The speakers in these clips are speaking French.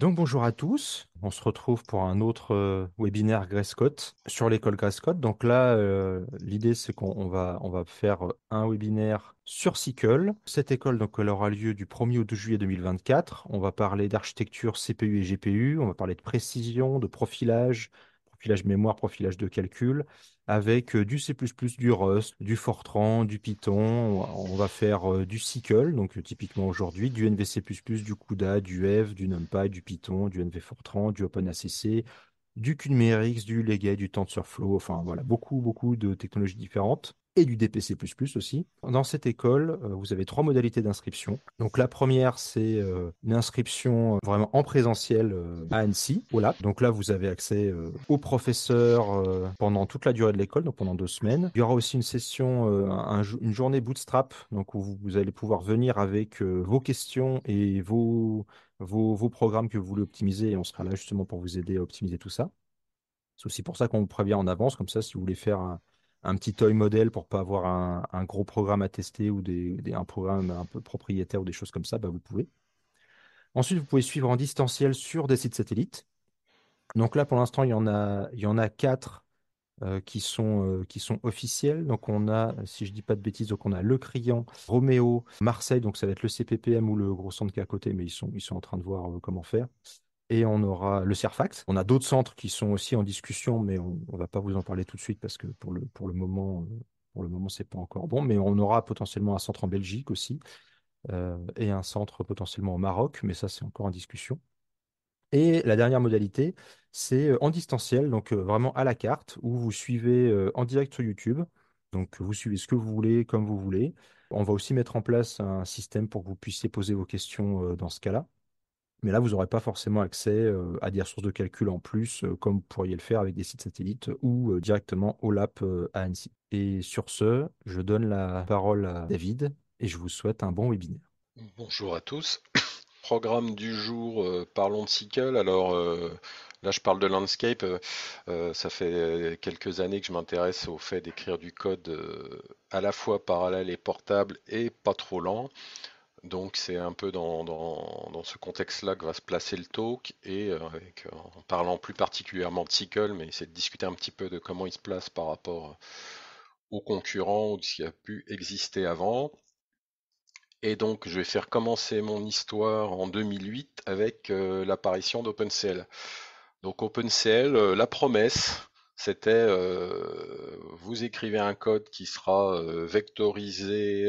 Donc bonjour à tous, on se retrouve pour un autre euh, webinaire scott sur l'école Grescott. Donc là, euh, l'idée c'est qu'on va, faire euh, un webinaire sur SQL. Cette école donc, elle aura lieu du 1er au 12 juillet 2024. On va parler d'architecture CPU et GPU, on va parler de précision, de profilage, profilage mémoire, profilage de calcul, avec euh, du C++, du Rust, du Fortran, du Python. On va faire euh, du SQL, donc euh, typiquement aujourd'hui, du NVC++, du CUDA, du EV, du NumPy, du Python, du NV Fortran, du OpenACC, du QNMRX, e du LEGE, du TensorFlow, enfin voilà, beaucoup, beaucoup de technologies différentes et du DPC++ aussi. Dans cette école, euh, vous avez trois modalités d'inscription. Donc la première, c'est euh, une inscription euh, vraiment en présentiel à Annecy, Voilà. Donc là, vous avez accès aux professeurs pendant toute la durée de l'école, donc pendant deux semaines. Il y aura aussi une session, une journée bootstrap, donc où vous allez pouvoir venir avec vos questions et vos, vos, vos programmes que vous voulez optimiser, et on sera là justement pour vous aider à optimiser tout ça. C'est aussi pour ça qu'on vous prévient en avance, comme ça, si vous voulez faire un un petit toy model pour pas avoir un, gros programme à tester ou un programme un peu propriétaire ou des choses comme ça, bah, vous pouvez. Ensuite, vous pouvez suivre en distanciel sur des sites satellites. Donc là, pour l'instant, il y en a, il y en a quatre euh, qui, sont, euh, qui sont officiels. Donc on a, si je ne dis pas de bêtises, on a Le Criant, Roméo, Marseille, donc ça va être le CPPM ou le gros centre qui est à côté, mais ils sont, ils sont en train de voir euh, comment faire et on aura le Cerfax. On a d'autres centres qui sont aussi en discussion, mais on ne va pas vous en parler tout de suite parce que pour le, pour le moment, euh, pour le moment, c'est pas encore bon. Mais on aura potentiellement un centre en Belgique aussi euh, et un centre potentiellement au Maroc, mais ça, c'est encore en discussion. Et la dernière modalité, c'est euh, en distanciel, donc vraiment à la carte, où vous suivez en direct sur YouTube. Donc vous suivez ce que vous voulez, comme vous voulez. On va aussi mettre en place un système pour que vous puissiez poser vos questions dans ce cas-là. Mais là, vous n'aurez pas forcément accès euh, à des ressources de calcul en plus, euh, comme vous pourriez le faire avec des sites satellites ou euh, directement au LAP à Annecy. Et sur ce, je donne la parole à David et je vous souhaite un bon webinaire. Bonjour à tous. Programme du jour, parlons de cycle. Alors là, je parle de landscape. ça fait quelques années que je m'intéresse au fait d'écrire du code à la fois parallèle et portable et pas trop lent. Donc c'est un peu dans, ce contexte-là que va se placer le talk, et euh, euh, en parlant plus particulièrement de Cycle mais c'est de discuter un petit peu de comment il se place par rapport euh, aux concurrents ou de ce qui a pu exister avant. Et donc je vais faire commencer mon histoire en 2008 avec l'apparition d'OpenCL. Donc OpenCL, la promesse, c'était vous écrivez un code qui sera vectorisé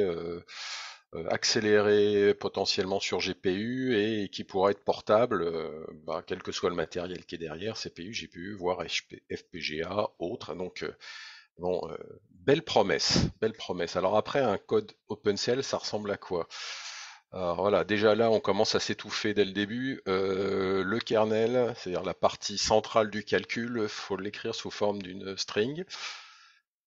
euh, accéléré potentiellement sur GPU et qui pourra être portable, euh, ben, quel que soit le matériel qui est derrière, CPU, GPU, voire FPGA, autre Donc euh, bon, belle promesse, belle promesse. Alors après, un code cell ça ressemble à quoi voilà, déjà là, on commence à s'étouffer dès le début. le kernel, c'est-à-dire la partie centrale du calcul, faut l'écrire sous forme d'une string.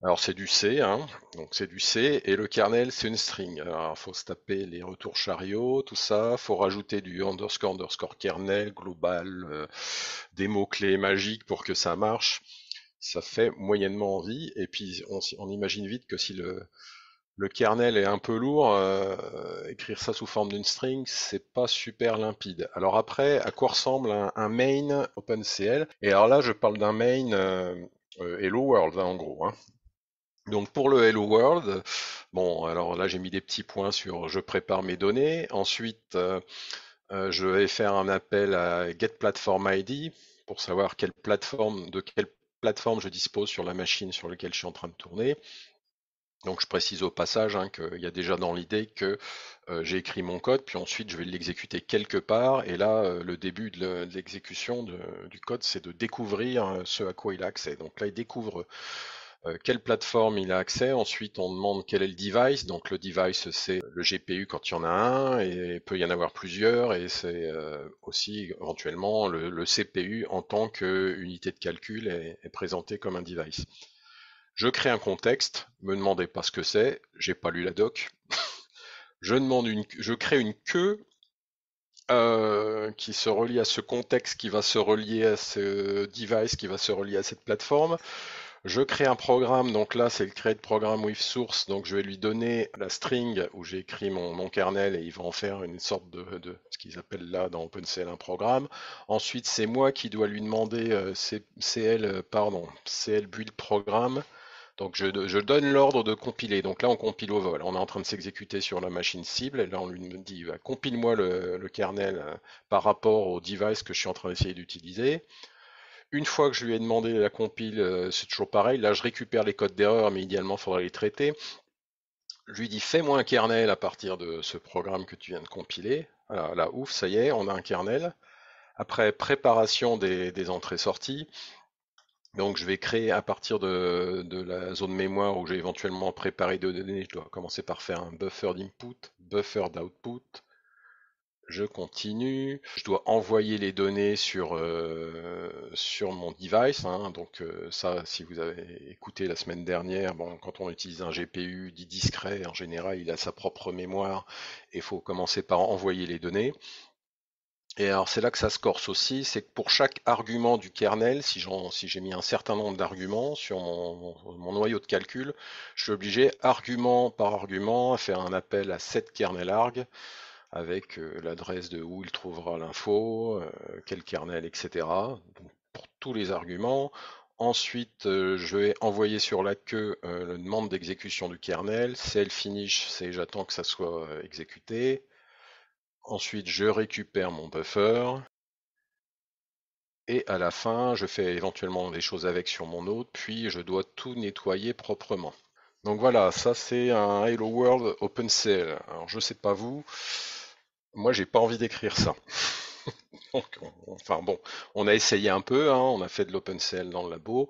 Alors c'est du C, hein. donc c'est du C, et le kernel c'est une string. Alors il faut se taper les retours chariots, tout ça, il faut rajouter du underscore underscore kernel, global, euh, des mots-clés magiques pour que ça marche. Ça fait moyennement envie, et puis on, imagine vite que si le, le kernel est un peu lourd, euh, écrire ça sous forme d'une string, c'est pas super limpide. Alors après, à quoi ressemble un, main OpenCL Et alors là, je parle d'un main... Euh, Hello World, hein, en gros. Hein. Donc pour le Hello World, bon, alors là j'ai mis des petits points sur je prépare mes données. Ensuite, euh, euh, je vais faire un appel à Get Platform ID pour savoir quelle plateforme, de quelle plateforme je dispose sur la machine sur laquelle je suis en train de tourner. Donc je précise au passage hein, qu'il y a déjà dans l'idée que euh, j'ai écrit mon code, puis ensuite je vais l'exécuter quelque part, et là le début de l'exécution du code c'est de découvrir ce à quoi il a accès. Donc là il découvre euh, quelle plateforme il a accès. Ensuite, on demande quel est le device. Donc le device, c'est le GPU quand il y en a un, et peut y en avoir plusieurs, et c'est euh, aussi éventuellement le, CPU en tant qu'unité de calcul est, présenté comme un device. Je crée un contexte, me demandez pas ce que c'est, j'ai pas lu la doc. je, demande une, je crée une queue euh, qui se relie à ce contexte, qui va se relier à ce device, qui va se relier à cette plateforme. Je crée un programme, donc là c'est le create programme with source, donc je vais lui donner la string où j'ai écrit mon, kernel et il va en faire une sorte de, ce qu'ils appellent là dans OpenCL un programme. Ensuite c'est moi qui dois lui demander euh, CL, euh, pardon, build programme. Donc je, donne l'ordre de compiler. Donc là on compile au vol. On est en train de s'exécuter sur la machine cible. Et là on lui dit bah, compile-moi le, kernel euh, par rapport au device que je suis en train d'essayer d'utiliser. Une fois que je lui ai demandé la compile, euh, c'est toujours pareil. Là, je récupère les codes d'erreur, mais idéalement, il faudrait les traiter. Je lui dis fais-moi un kernel à partir de ce programme que tu viens de compiler. là, ouf, ça y est, on a un kernel. Après préparation des, entrées-sorties, donc je vais créer à partir de, de la zone mémoire où j'ai éventuellement préparé deux données, je dois commencer par faire un buffer d'input, buffer d'output, je continue, je dois envoyer les données sur, euh, sur mon device, hein. donc euh, ça si vous avez écouté la semaine dernière, bon, quand on utilise un GPU dit discret, en général il a sa propre mémoire et il faut commencer par envoyer les données. Et alors c'est là que ça se corse aussi, c'est que pour chaque argument du kernel, si j'ai mis un certain nombre d'arguments sur mon, noyau de calcul, je suis obligé argument par argument à faire un appel à cette kernel arg avec euh, l'adresse de où il trouvera l'info, euh, quel kernel, etc. pour tous les arguments. Ensuite, euh, je vais envoyer sur la queue la demande d'exécution du kernel. elle finish, c'est j'attends que ça soit exécuté. Ensuite, je récupère mon buffer. Et à la fin, je fais éventuellement des choses avec sur mon autre. puis je dois tout nettoyer proprement. Donc voilà, ça c'est un Hello World OpenCL. Alors je sais pas vous, moi, j'ai pas envie d'écrire ça. enfin bon, on a essayé un peu, hein. on a fait de l'open cell dans le labo,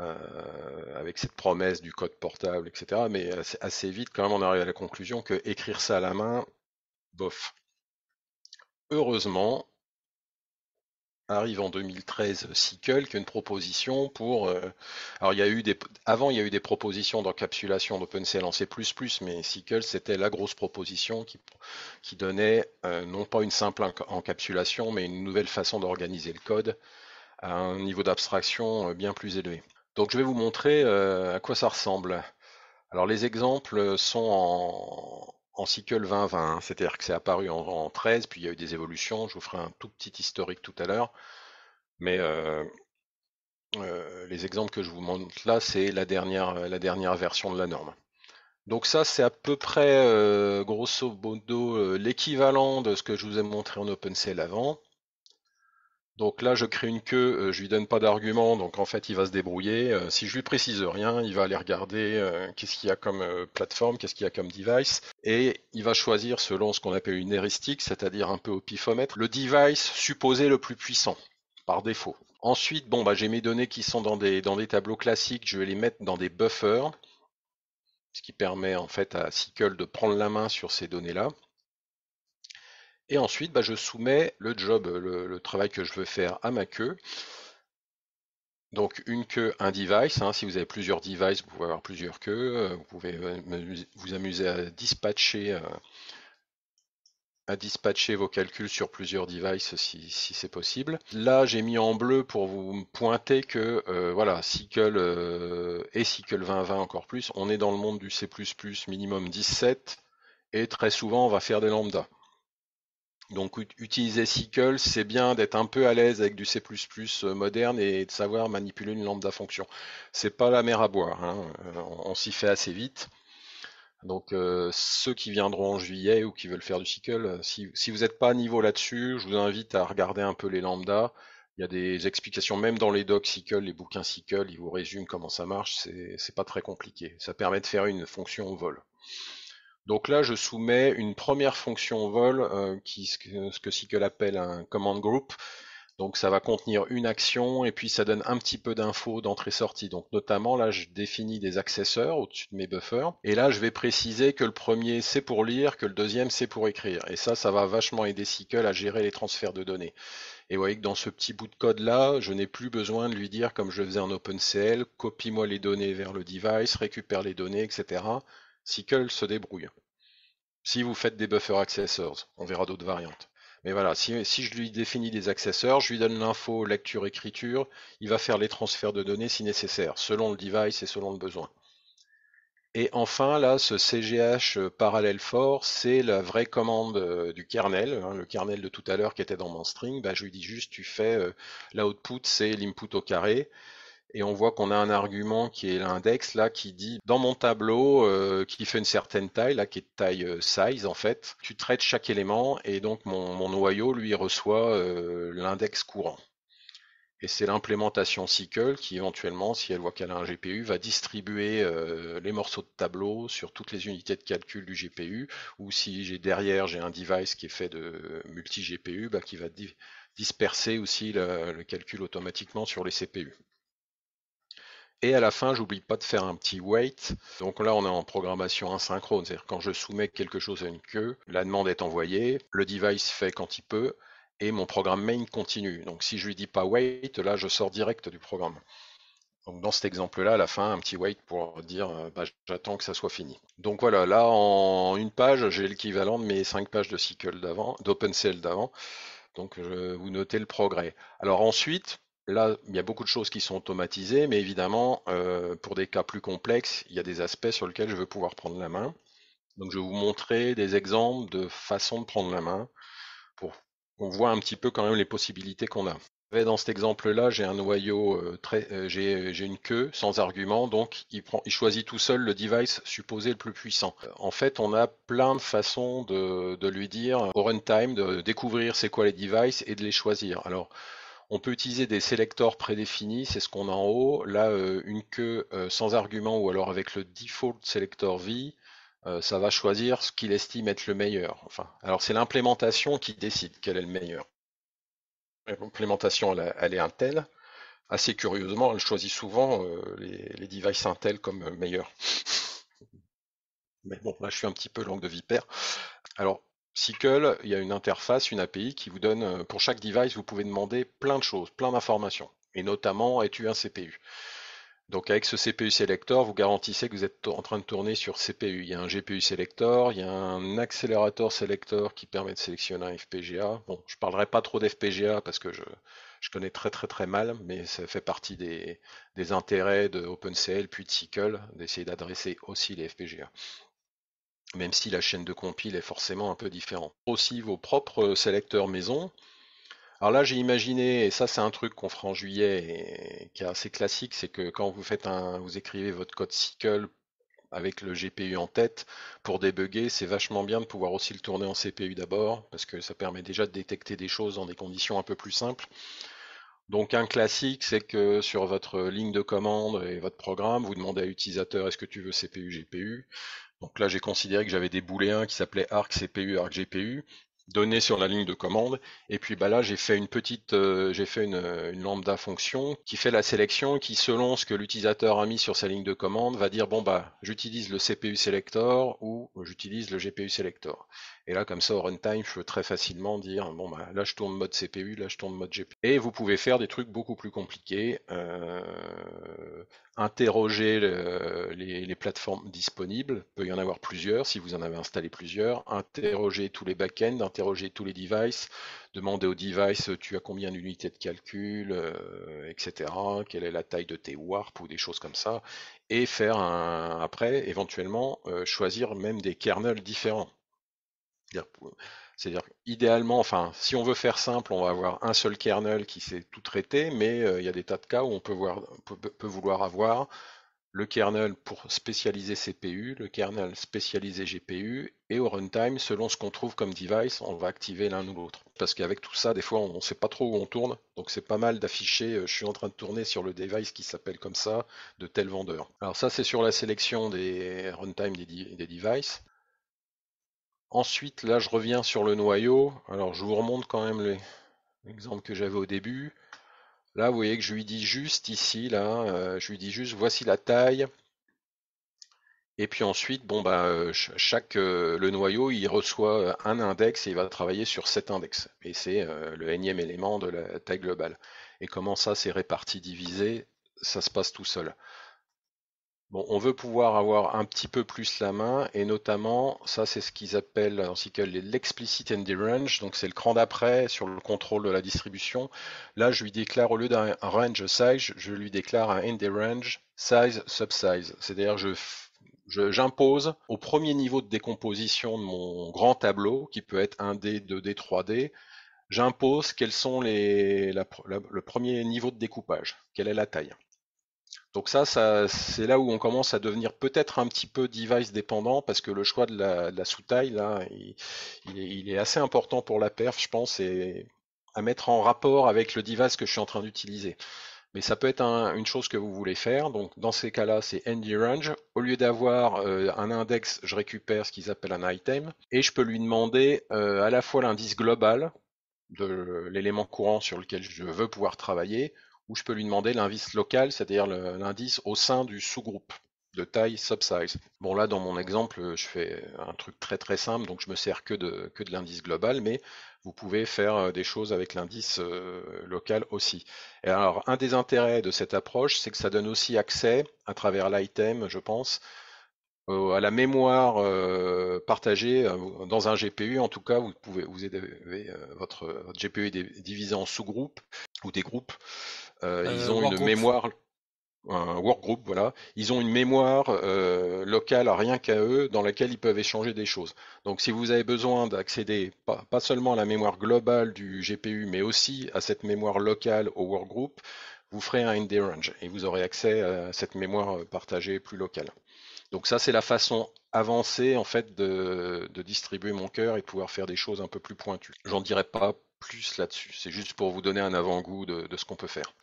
euh, avec cette promesse du code portable, etc. Mais assez, euh, assez, vite, quand même, on arrive à la conclusion que écrire ça à la main, bof. Heureusement, arrive en 2013 SQL, qui est une proposition pour. Euh, alors, il y a eu des, avant, il y a eu des propositions d'encapsulation d'OpenCL en C, mais SQL, c'était la grosse proposition qui, donnait euh, non pas une simple encapsulation, mais une nouvelle façon d'organiser le code à un niveau d'abstraction euh, bien plus élevé. Donc, je vais vous montrer à quoi ça ressemble. Alors, les exemples sont en, en cycle hein. 20.20, C'est-à-dire que c'est apparu en, en, 13, puis il y a eu des évolutions. Je vous ferai un tout petit historique tout à l'heure. Mais euh, euh, les exemples que je vous montre là, c'est la dernière, euh, la dernière version de la norme. Donc ça, c'est à peu près, grosso modo, l'équivalent de ce que je vous ai montré en OpenCL avant. Donc là, je crée une queue, euh, je lui donne pas d'argument, donc en fait, il va se débrouiller. Euh, si je lui précise rien, il va aller regarder euh, qu'est-ce qu'il y a comme plateforme, qu'est-ce qu'il y a comme device, et il va choisir selon ce qu'on appelle une heuristique, c'est-à-dire un peu au pifomètre, le device supposé le plus puissant par défaut. Ensuite, bon, bah, j'ai mes données qui sont dans des, dans des tableaux classiques, je vais les mettre dans des buffers, ce qui permet en fait à SQL de prendre la main sur ces données-là. Et ensuite, bah, je soumets le job, le, travail que je veux faire à ma queue. Donc une queue, un device. Hein. Si vous avez plusieurs devices, vous pouvez avoir plusieurs queues. Euh, vous pouvez euh, vous amuser à dispatcher, euh, à dispatcher vos calculs sur plusieurs devices si, c'est possible. Là, j'ai mis en bleu pour vous pointer que voilà, SQL et SQL 2020 encore plus, on est dans le monde du C++ minimum 17 et très souvent on va faire des lambdas. Donc utiliser SQL, c'est bien d'être un peu à l'aise avec du C++ euh, moderne et de savoir manipuler une lambda fonction. C'est pas la mer à boire, hein. Euh, on, s'y fait assez vite. Donc euh, ceux qui viendront en juillet ou qui veulent faire du SQL, si, si vous n'êtes pas à niveau là-dessus, je vous invite à regarder un peu les lambdas. Il y a des explications même dans les docs SQL, les bouquins SQL, ils vous résument comment ça marche, c'est pas très compliqué. Ça permet de faire une fonction au vol. Donc là, je soumets une première fonction vol, euh, qui, ce que SQL appelle un command group. Donc ça va contenir une action et puis ça donne un petit peu d'infos d'entrée-sortie. Donc notamment là, je définis des accesseurs au-dessus de mes buffers. Et là, je vais préciser que le premier c'est pour lire, que le deuxième c'est pour écrire. Et ça, ça va vachement aider SQL à gérer les transferts de données. Et vous voyez que dans ce petit bout de code là, je n'ai plus besoin de lui dire comme je faisais en OpenCL, copie-moi les données vers le device, récupère les données, etc. Cycle se débrouille. Si vous faites des buffer accessors, on verra d'autres variantes. Mais voilà, si, je lui définis des accesseurs, je lui donne l'info lecture écriture, il va faire les transferts de données si nécessaire, selon le device et selon le besoin. Et enfin, là, ce CGH euh, parallèle fort, c'est la vraie commande euh, du kernel, hein, le kernel de tout à l'heure qui était dans mon string. Bah, je lui dis juste, tu fais euh, l'output, c'est l'input au carré et on voit qu'on a un argument qui est l'index là qui dit dans mon tableau euh, qui fait une certaine taille là qui est de taille euh, size en fait tu traites chaque élément et donc mon, noyau lui reçoit euh, l'index courant et c'est l'implémentation SQL qui éventuellement si elle voit qu'elle a un GPU va distribuer les morceaux de tableau sur toutes les unités de calcul du GPU ou si j'ai derrière j'ai un device qui est fait de multi GPU bah, qui va disperser aussi le calcul automatiquement sur les CPU. Et à la fin, j'oublie pas de faire un petit wait. Donc là, on est en programmation asynchrone, c'est-à-dire quand je soumets quelque chose à une queue, la demande est envoyée, le device fait quand il peut, et mon programme main continue. Donc si je lui dis pas wait, là, je sors direct du programme. Donc dans cet exemple-là, à la fin, un petit wait pour dire euh, bah, j'attends que ça soit fini. Donc voilà, là en une page, j'ai l'équivalent de mes cinq pages de cycle d'avant, d'OpenCL d'avant. Donc je, vous notez le progrès. Alors ensuite, Là, il y a beaucoup de choses qui sont automatisées, mais évidemment, euh, pour des cas plus complexes, il y a des aspects sur lesquels je veux pouvoir prendre la main. Donc, je vais vous montrer des exemples de façons de prendre la main pour qu'on voit un petit peu quand même les possibilités qu'on a. Dans cet exemple-là, j'ai un noyau, euh, euh, j'ai une queue sans argument, donc il, choisit tout seul le device supposé le plus puissant. En fait, on a plein de façons de, de lui dire au runtime de découvrir c'est quoi les devices et de les choisir. Alors, on peut utiliser des sélecteurs prédéfinis, c'est ce qu'on a en haut. Là, euh, une queue euh, sans argument ou alors avec le default selector V, euh, ça va choisir ce qu'il estime être le meilleur. Enfin, alors c'est l'implémentation qui décide quel est le meilleur. L'implémentation, elle, est Intel. Assez curieusement, elle choisit souvent les, les, devices Intel comme meilleurs. Mais bon, là, je suis un petit peu langue de vipère. Alors, SQL, il y a une interface, une API qui vous donne, euh, pour chaque device, vous pouvez demander plein de choses, plein d'informations, et notamment, es-tu un CPU donc avec ce CPU Selector, vous garantissez que vous êtes en train de tourner sur CPU. Il y a un GPU Selector, il y a un accélérateur Selector qui permet de sélectionner un FPGA. Bon, je ne parlerai pas trop d'FPGA parce que je, connais très très très mal, mais ça fait partie des, des intérêts de OpenCL puis de SQL, d'essayer d'adresser aussi les FPGA même si la chaîne de compile est forcément un peu différente. Aussi vos propres sélecteurs maison. Alors là, j'ai imaginé, et ça c'est un truc qu'on fera en juillet et qui est assez classique, c'est que quand vous faites un, vous écrivez votre code SQL avec le GPU en tête pour débugger, c'est vachement bien de pouvoir aussi le tourner en CPU d'abord, parce que ça permet déjà de détecter des choses dans des conditions un peu plus simples. Donc un classique, c'est que sur votre ligne de commande et votre programme, vous demandez à l'utilisateur est-ce que tu veux CPU, GPU. Donc là, j'ai considéré que j'avais des booléens qui s'appelaient arc CPU, arc GPU, donnés sur la ligne de commande. Et puis bah là, j'ai fait une petite, euh, j'ai fait une, euh, une, lambda fonction qui fait la sélection, qui selon ce que l'utilisateur a mis sur sa ligne de commande, va dire bon bah j'utilise le CPU selector ou j'utilise le GPU selector. Et là, comme ça, au runtime, je peux très facilement dire, bon, bah, là, je tourne mode CPU, là, je tourne mode GPU. Et vous pouvez faire des trucs beaucoup plus compliqués, euh, interroger les, plateformes disponibles, il peut y en avoir plusieurs, si vous en avez installé plusieurs, interroger tous les backends, interroger tous les devices, demander au device, euh, tu as combien d'unités de calcul, euh, etc., quelle est la taille de tes warps, ou des choses comme ça, et faire un, après, éventuellement, choisir même des kernels différents. C'est-à-dire, idéalement, enfin, si on veut faire simple, on va avoir un seul kernel qui sait tout traiter, mais euh, il y a des tas de cas où on peut, vouloir avoir le kernel pour spécialiser CPU, le kernel spécialisé GPU, et au runtime, selon ce qu'on trouve comme device, on va activer l'un ou l'autre. Parce qu'avec tout ça, des fois, on ne sait pas trop où on tourne, donc c'est pas mal d'afficher euh, je suis en train de tourner sur le device qui s'appelle comme ça, de tel vendeur. Alors ça, c'est sur la sélection des runtime des devices. Ensuite, là, je reviens sur le noyau. Alors, je vous remonte quand même l'exemple que j'avais au début. Là, vous voyez que je lui dis juste ici, là, euh, je lui dis juste, voici la taille. Et puis ensuite, bon, bah, euh, chaque, euh, le noyau, il reçoit un index et il va travailler sur cet index. Et c'est le énième élément de la taille globale. Et comment ça, c'est réparti, divisé, ça se passe tout seul. Bon, on veut pouvoir avoir un petit peu plus la main, et notamment, ça c'est ce qu'ils appellent en que l'explicit and range, donc c'est le cran d'après sur le contrôle de la distribution. Là, je lui déclare, au lieu d'un range size, je lui déclare un end range size subsize. C'est-à-dire, je j'impose au premier niveau de décomposition de mon grand tableau, qui peut être 1D, 2D, 3D, j'impose quels sont les, le premier niveau de découpage, quelle est la taille. Donc ça, c'est là où on commence à devenir peut-être un petit peu device dépendant parce que le choix de la, sous-taille, là, il, est, assez important pour la perf, je pense, et à mettre en rapport avec le device que je suis en train d'utiliser. Mais ça peut être une chose que vous voulez faire. Donc dans ces cas-là, c'est ND range. Au lieu d'avoir euh, un index, je récupère ce qu'ils appellent un item et je peux lui demander euh, à la fois l'indice global de l'élément courant sur lequel je veux pouvoir travailler où je peux lui demander l'indice local, c'est-à-dire l'indice au sein du sous-groupe de taille subsize. Bon là dans mon exemple je fais un truc très très simple donc je me sers que de, que de l'indice global mais vous pouvez faire euh, des choses avec l'indice euh, local aussi. alors un des intérêts de cette approche c'est que ça donne aussi accès à travers l'item je pense à la mémoire euh, partagée euh, dans un GPU. En tout cas, vous pouvez vous avez, euh, votre, GPU est divisé en sous-groupes ou des groupes. ils ont une mémoire, un workgroup, voilà. Ils ont une mémoire locale rien qu'à eux dans laquelle ils peuvent échanger des choses. Donc, si vous avez besoin d'accéder pas, pas, seulement à la mémoire globale du GPU, mais aussi à cette mémoire locale au workgroup, vous ferez un ND range et vous aurez accès à cette mémoire partagée plus locale. Donc ça, c'est la façon avancée en fait de, distribuer mon cœur et pouvoir faire des choses un peu plus pointues. J'en dirai pas plus là-dessus. C'est juste pour vous donner un avant-goût de, ce qu'on peut faire.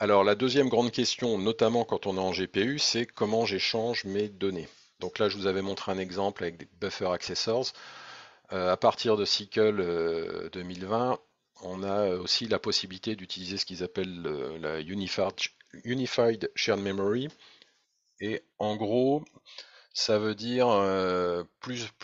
Alors la deuxième grande question, notamment quand on est en GPU, c'est comment j'échange mes données. Donc là, je vous avais montré un exemple avec des buffer accessors. Euh, à partir de SQL 2020, euh, on a aussi la possibilité d'utiliser ce qu'ils appellent la Unified Shared Memory, et en gros, ça veut dire euh,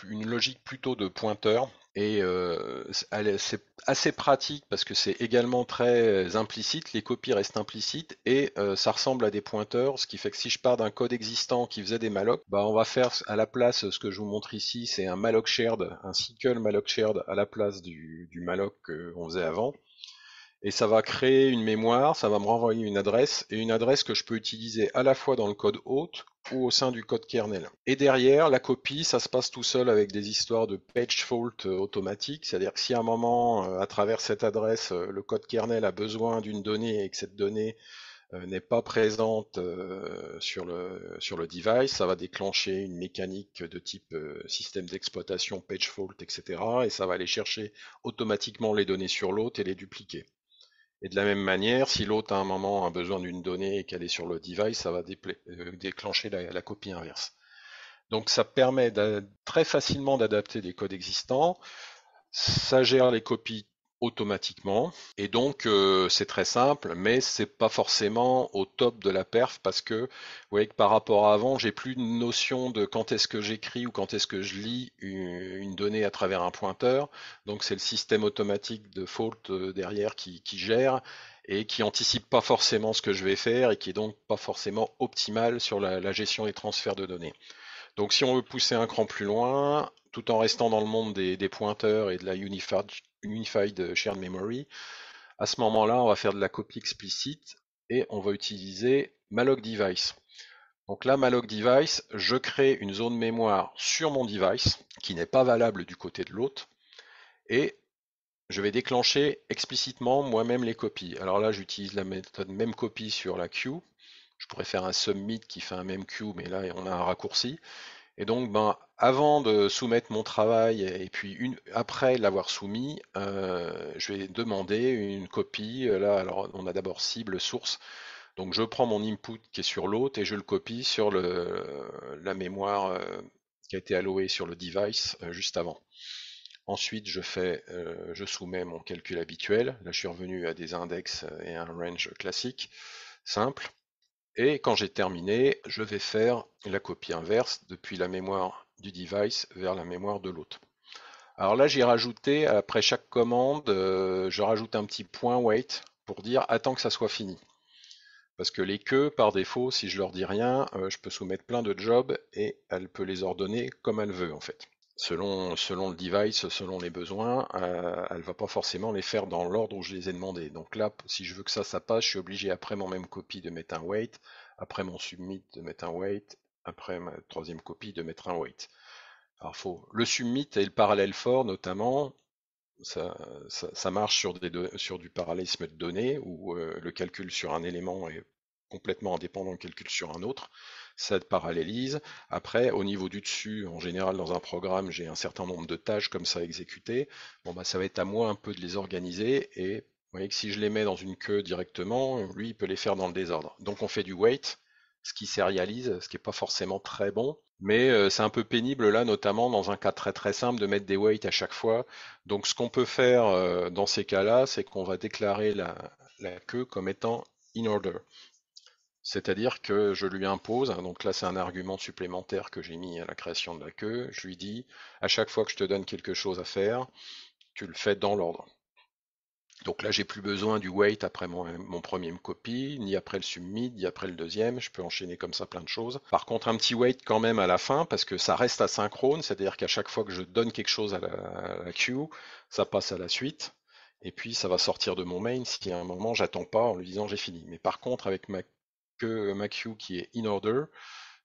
une logique plutôt de pointeur. Et euh, c'est assez pratique parce que c'est également très euh, implicite, les copies restent implicites et ça ressemble à des pointeurs, ce qui fait que si je pars d'un code existant qui faisait des mallocs, bah, on va faire à la place ce que je vous montre ici, c'est un malloc shared, un SQL malloc shared à la place du malloc qu'on faisait avant et ça va créer une mémoire, ça va me renvoyer une adresse, et une adresse que je peux utiliser à la fois dans le code hôte ou au sein du code kernel. Et derrière, la copie, ça se passe tout seul avec des histoires de page fault euh, automatique, c'est-à-dire que si à un moment, euh, à travers cette adresse, euh, le code kernel a besoin d'une donnée et que cette donnée n'est pas présente sur, le, sur le device, ça va déclencher une mécanique de type système d'exploitation, page fault, etc. Et ça va aller chercher automatiquement les données sur l'hôte et les dupliquer. Et de la même manière, si l'autre à un moment a besoin d'une donnée et qu'elle est sur le device, ça va euh, déclencher la, la copie inverse. Donc ça permet très facilement d'adapter des codes existants. Ça gère les copies automatiquement. Et donc, euh, c'est très simple, mais c'est pas forcément au top de la perf parce que vous voyez que par rapport à avant, j'ai plus de notion de quand est-ce que j'écris ou quand est-ce que je lis une, donnée à travers un pointeur. Donc, c'est le système automatique de fault euh, derrière qui, gère et qui anticipe pas forcément ce que je vais faire et qui est donc pas forcément optimal sur la, gestion des transferts de données. Donc si on veut pousser un cran plus loin, tout en restant dans le monde des, des pointeurs et de la Unified Unified euh, Shared Memory, à ce moment-là, on va faire de la copie explicite et on va utiliser malloc device. Donc là, malloc device, je crée une zone mémoire sur mon device qui n'est pas valable du côté de l'autre et je vais déclencher explicitement moi-même les copies. Alors là, j'utilise la méthode même copie sur la queue. Je pourrais faire un submit qui fait un même queue, mais là, on a un raccourci. Et donc, ben, avant de soumettre mon travail et puis une, après l'avoir soumis, euh, je vais demander une copie. Euh, là, alors on a d'abord cible, source. Donc je prends mon input qui est sur l'hôte et je le copie sur le, la mémoire euh, qui a été allouée sur le device juste avant. Ensuite, je fais, je soumets mon calcul habituel. Là, je suis revenu à des index et un range classique, simple. Et quand j'ai terminé, je vais faire la copie inverse depuis la mémoire du device vers la mémoire de l'autre. Alors là, j'ai rajouté, après chaque commande, euh, je rajoute un petit point wait pour dire attends que ça soit fini. Parce que les queues, par défaut, si je leur dis rien, euh, je peux soumettre plein de jobs et elle peut les ordonner comme elle veut en fait selon, selon le device, selon les besoins, elle euh, elle va pas forcément les faire dans l'ordre où je les ai demandés. Donc là, si je veux que ça, ça passe, je suis obligé après mon même copie de mettre un wait, après mon submit de mettre un wait, après ma troisième copie de mettre un wait. Alors faut le submit et le parallèle fort notamment, ça, ça, marche sur, des sur du parallélisme de données où euh, le calcul sur un élément est complètement indépendant du calcul sur un autre ça te parallélise. Après, au niveau du dessus, en général, dans un programme, j'ai un certain nombre de tâches comme ça à exécuter. Bon, bah, ça va être à moi un peu de les organiser et vous voyez que si je les mets dans une queue directement, lui, il peut les faire dans le désordre. Donc, on fait du wait, ce qui sérialise, ce qui n'est pas forcément très bon. Mais euh, c'est un peu pénible là, notamment dans un cas très très simple, de mettre des wait » à chaque fois. Donc ce qu'on peut faire euh, dans ces cas-là, c'est qu'on va déclarer la queue comme étant in order. C'est-à-dire que je lui impose, hein, donc là c'est un argument supplémentaire que j'ai mis à la création de la queue, je lui dis à chaque fois que je te donne quelque chose à faire, tu le fais dans l'ordre. Donc là j'ai plus besoin du wait après mon, premier copy, ni après le submit, ni après le deuxième, je peux enchaîner comme ça plein de choses. Par contre un petit wait quand même à la fin parce que ça reste asynchrone, c'est-à-dire qu'à chaque fois que je donne quelque chose à la, à la queue, ça passe à la suite. Et puis ça va sortir de mon main si à un moment j'attends pas en lui disant j'ai fini. Mais par contre avec ma que queue qui est in order,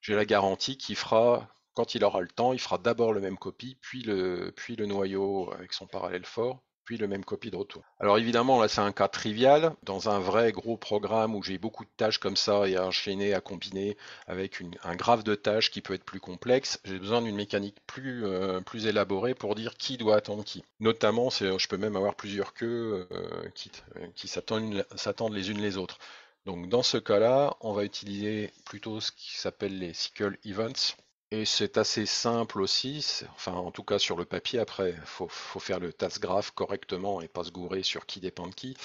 j'ai la garantie qu'il fera, quand il aura le temps, il fera d'abord le même copie, puis le, puis le noyau avec son parallèle fort, puis le même copie de retour. Alors évidemment, là c'est un cas trivial. Dans un vrai gros programme où j'ai beaucoup de tâches comme ça et à enchaîner, à combiner avec un graphe de tâches qui peut être plus complexe, j'ai besoin d'une mécanique plus, euh, plus élaborée pour dire qui doit attendre qui. Notamment, je peux même avoir plusieurs queues euh, qui euh, s'attendent les unes les autres. Donc dans ce cas-là, on va utiliser plutôt ce qui s'appelle les SQL Events. Et c'est assez simple aussi, enfin en tout cas sur le papier, après, il faut, faire le task graph correctement et pas se gourer sur qui dépend de qui.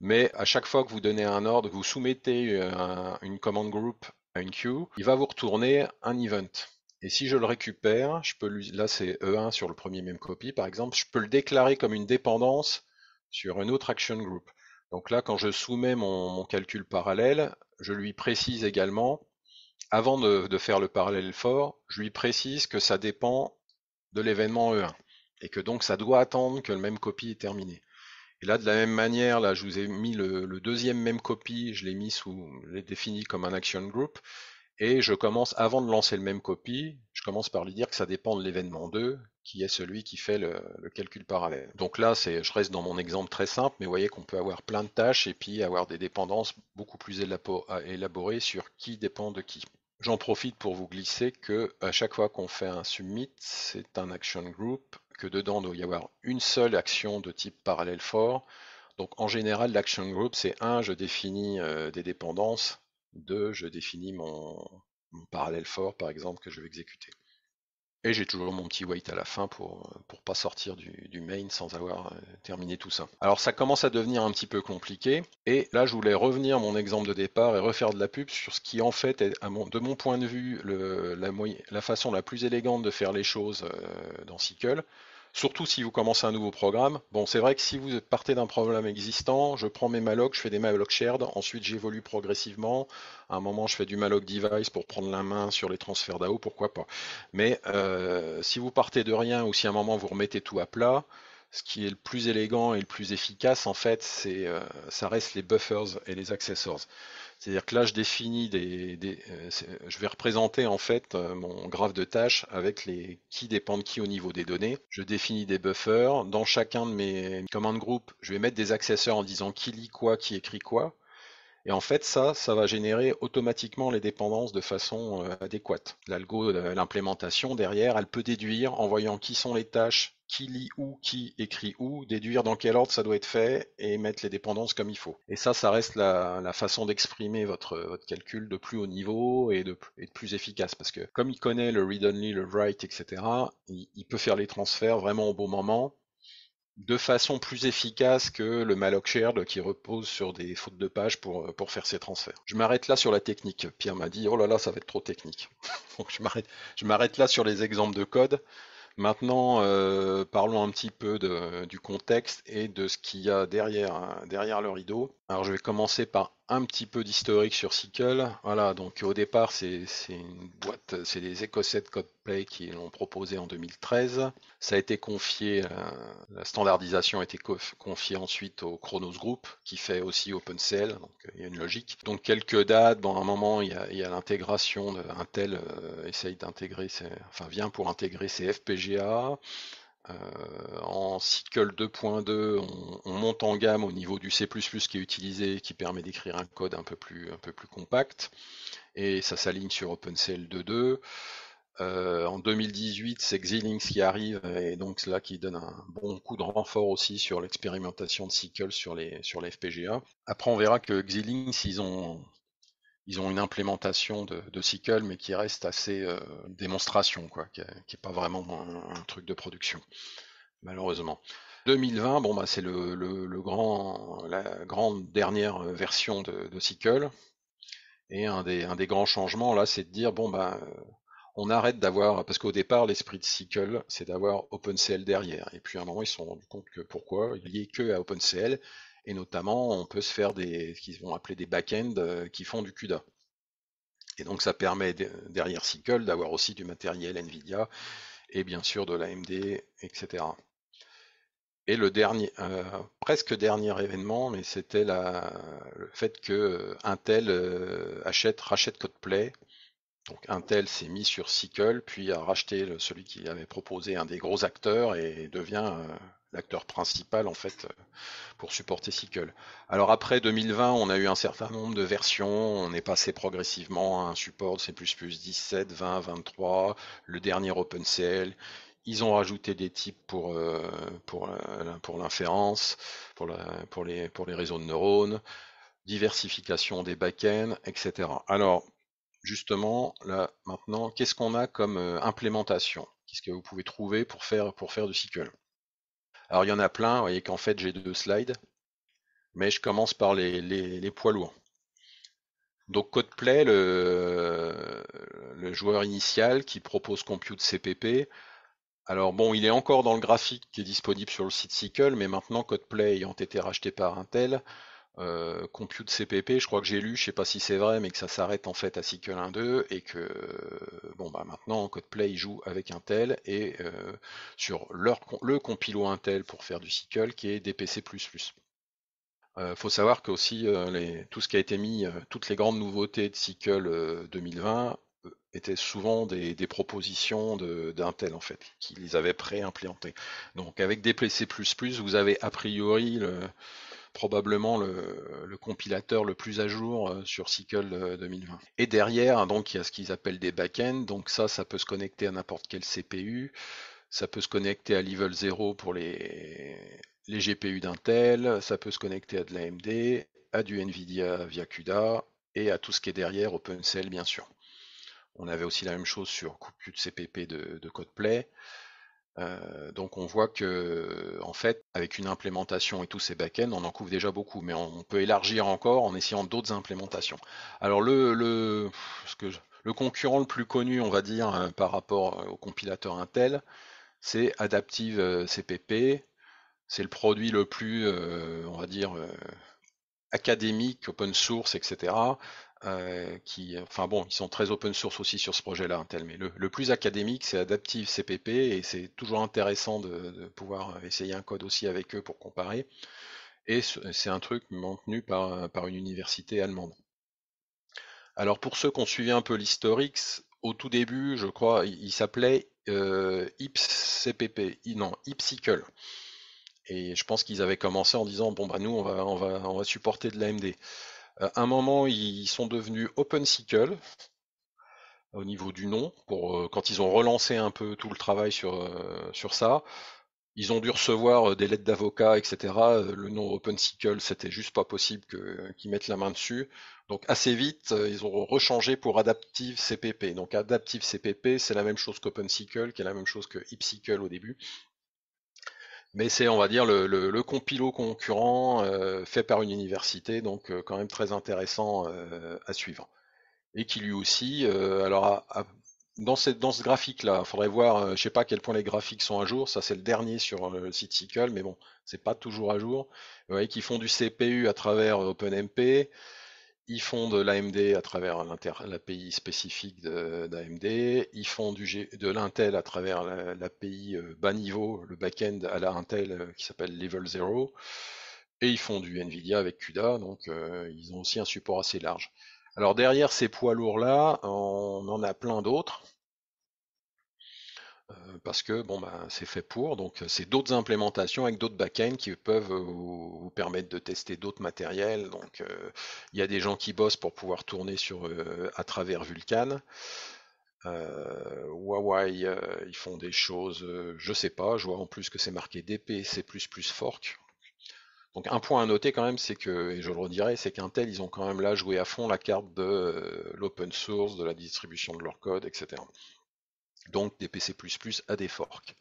Mais à chaque fois que vous donnez un ordre, vous soumettez euh, une command group à une queue, il va vous retourner un event. Et si je le récupère, je peux lui, là c'est E1 sur le premier même copy par exemple, je peux le déclarer comme une dépendance sur une autre action group. Donc là, quand je soumets mon, calcul parallèle, je lui précise également, avant de, faire le parallèle fort, je lui précise que ça dépend de l'événement E1 et que donc ça doit attendre que le même copie est terminé. Et là, de la même manière, là, je vous ai mis le, le deuxième même copie, je l'ai mis sous, je l'ai défini comme un action group, et je commence, avant de lancer le même copie, je commence par lui dire que ça dépend de l'événement 2, qui est celui qui fait le, calcul parallèle. Donc là, je reste dans mon exemple très simple, mais vous voyez qu'on peut avoir plein de tâches et puis avoir des dépendances beaucoup plus élaborées sur qui dépend de qui. J'en profite pour vous glisser que à chaque fois qu'on fait un submit, c'est un action group, que dedans doit y avoir une seule action de type parallèle fort. Donc en général, l'action group, c'est un, je définis euh, des dépendances, deux, je définis mon, mon parallèle fort, par exemple, que je vais exécuter. Et j'ai toujours mon petit wait à la fin pour euh, pour pas sortir du, main sans avoir euh, terminé tout ça. Alors ça commence à devenir un petit peu compliqué. Et là, je voulais revenir à mon exemple de départ et refaire de la pub sur ce qui en fait est, de mon point de vue, la, façon la plus élégante de faire les choses euh, dans SQL. Surtout si vous commencez un nouveau programme. Bon, c'est vrai que si vous partez d'un programme existant, je prends mes mallocs, je fais des mallocs shared, ensuite j'évolue progressivement. À un moment, je fais du malloc device pour prendre la main sur les transferts d'AO, pourquoi pas. Mais euh, si vous partez de rien ou si à un moment vous remettez tout à plat, ce qui est le plus élégant et le plus efficace, en fait, c'est euh, ça reste les buffers et les accessors. C'est-à-dire que là, je définis des, euh, je vais représenter en fait euh, mon graphe de tâches avec les qui dépendent qui au niveau des données. Je définis des buffers. Dans chacun de mes commandes groupes, je vais mettre des accesseurs en disant qui lit quoi, qui écrit quoi. Et en fait, ça, ça va générer automatiquement les dépendances de façon euh, adéquate. L'algo, euh, l'implémentation derrière, elle peut déduire en voyant qui sont les tâches, qui lit où, qui écrit où, déduire dans quel ordre ça doit être fait et mettre les dépendances comme il faut. Et ça, ça reste la, façon d'exprimer votre, calcul de plus haut niveau et de, plus efficace. Parce que comme il connaît le read-only, le write, etc., il peut faire les transferts vraiment au bon moment de façon plus efficace que le malloc shared qui repose sur des fautes de page pour, euh, pour faire ses transferts. Je m'arrête là sur la technique. Pierre m'a dit, oh là là, ça va être trop technique. Donc je m'arrête là sur les exemples de code. Maintenant, euh, parlons un petit peu de, du contexte et de ce qu'il y a derrière, hein, derrière le rideau alors je vais commencer par un petit peu d'historique sur SQL. Voilà, donc au départ c'est une boîte, c'est des Écossais de Codeplay qui l'ont proposé en 2013. Ça a été confié, euh, la standardisation a été confiée ensuite au Chronos Group qui fait aussi OpenCL, donc euh, il y a une logique. Donc quelques dates, bon un moment il y a l'intégration, Intel euh, essaye d'intégrer, enfin vient pour intégrer ses FPGA. Euh, en SQL 2.2, on, monte en gamme au niveau du C++ qui est utilisé, qui permet d'écrire un code un peu plus, compact, et ça s'aligne sur OpenCL 2.2. Euh, en 2018, c'est Xilinx qui arrive, et donc là qui donne un bon coup de renfort aussi sur l'expérimentation de SQL sur les, sur les FPGA. Après, on verra que Xilinx, ils ont ils ont une implémentation de, SQL, mais qui reste assez euh, démonstration, quoi, qui n'est pas vraiment un, truc de production, malheureusement. 2020, bon bah c'est le, grand, la grande dernière version de, de Et un des, un des grands changements là, c'est de dire bon bah on arrête d'avoir, parce qu'au départ, l'esprit de SQL, c'est d'avoir OpenCL derrière. Et puis à un moment, ils se sont rendus compte que pourquoi il n'y est que à OpenCL et notamment, on peut se faire des, ce qu'ils vont appeler des back end euh, qui font du CUDA. Et donc, ça permet derrière SQL d'avoir aussi du matériel NVIDIA et bien sûr de l'AMD, etc. Et le dernier, euh, presque dernier événement, mais c'était le fait que euh, Intel achète, rachète CodePlay. Donc Intel s'est mis sur SQL, puis a racheté celui qui avait proposé un des gros acteurs et devient l'acteur principal en fait euh, pour supporter SQL. Alors après 2020, on a eu un certain nombre de versions, on est passé progressivement à un support C++ 17, 20, 23, le dernier OpenCL, ils ont rajouté des types pour, euh, pour, euh, pour l'inférence, pour, les, pour les réseaux de neurones, diversification des backends, etc. Alors justement, là maintenant, qu'est-ce qu'on a comme implémentation Qu'est-ce que vous pouvez trouver pour faire, pour faire du SQL alors il y en a plein, vous voyez qu'en fait j'ai deux slides, mais je commence par les, les, poids lourds. Donc Codeplay, le, le joueur initial qui propose Compute CPP, alors bon, il est encore dans le graphique qui est disponible sur le site SQL, mais maintenant Codeplay ayant été racheté par Intel, euh, compute CPP, je crois que j'ai lu, je sais pas si c'est vrai, mais que ça s'arrête en fait à cycle 1.2 et que euh, bon bah maintenant CodePlay joue avec Intel et euh, sur leur, le compilo Intel pour faire du cycle qui est DPC++. Il faut savoir que aussi les, tout ce qui a été mis, toutes les grandes nouveautés de cycle 2020 étaient souvent des, propositions d'Intel en fait, les avaient pré-implantées. Donc avec DPC++, vous avez a priori le, probablement le, compilateur le plus à jour euh, sur SQL 2020. Euh, et derrière, donc il y a ce qu'ils appellent des back backends, donc ça, ça peut se connecter à n'importe quel CPU, ça peut se connecter à level 0 pour les, les GPU d'Intel, ça peut se connecter à de l'AMD, à du NVIDIA via CUDA et à tout ce qui est derrière OpenCL bien sûr. On avait aussi la même chose sur de CPP de, de CodePlay. Euh, donc on voit que en fait, avec une implémentation et tous ces backends, on en couvre déjà beaucoup, mais on, peut élargir encore en essayant d'autres implémentations. Alors le, concurrent le plus connu, on va dire, euh, par rapport au compilateur Intel, c'est Adaptive euh, CPP. C'est le produit le plus, on va dire, académique, open source, etc. Euh, qui, enfin bon, ils sont très open source aussi sur ce projet-là, hein, tel mais le, plus académique, c'est Adaptive CPP, et c'est toujours intéressant de, pouvoir essayer un code aussi avec eux pour comparer. Et c'est un truc maintenu par, une université allemande. Alors pour ceux qui ont suivi un peu l'historique, au tout début, je crois, il, s'appelait euh, non, IPSICLE. Et je pense qu'ils avaient commencé en disant, bon bah nous, on va, on va, on va supporter de l'AMD. Euh, à un moment, ils sont devenus OpenSQL au niveau du nom, pour, euh, quand ils ont relancé un peu tout le travail sur, euh, sur ça. Ils ont dû recevoir des lettres d'avocats, etc. Le nom OpenSQL, c'était juste pas possible qu'ils mettent la main dessus. Donc assez vite, ils ont rechangé pour Adaptive CPP. Donc Adaptive CPP, c'est la même chose qu'OpenSQL, qui est la même chose que HipSQL au début. Mais c'est, on va dire, le, le, le compilo concurrent euh, fait par une université, donc euh, quand même très intéressant euh, à suivre. Et qui lui aussi, alors dans, cette, dans ce graphique-là, il faudrait voir, je sais pas à quel point les graphiques sont à jour, ça c'est le dernier sur le site SQL mais bon, c'est pas toujours à jour. Vous voyez qu'ils font du CPU à travers OpenMP, ils font de l'AMD à travers l'API spécifique d'AMD, ils font de l'Intel à travers l'API euh, bas niveau, le back-end à l'Intel euh, qui s'appelle Level Zero. et ils font du NVIDIA avec CUDA, donc euh, ils ont aussi un support assez large. Alors derrière ces poids lourds-là, on en a plein d'autres. Euh, parce que bon bah, c'est fait pour, donc euh, c'est d'autres implémentations avec d'autres backends qui peuvent euh, vous, permettre de tester d'autres matériels. Donc il y a des gens qui bossent pour pouvoir tourner sur à travers Vulkan. Huawei, ils font des choses, je sais pas, je vois en plus que c'est marqué DP, C++ fork. Donc un point à noter quand même, c'est que, et je le redirai, c'est qu'Intel, ils ont quand même là joué à fond la carte de l'open source, de la distribution de leur code, etc donc des PC++ à des forks.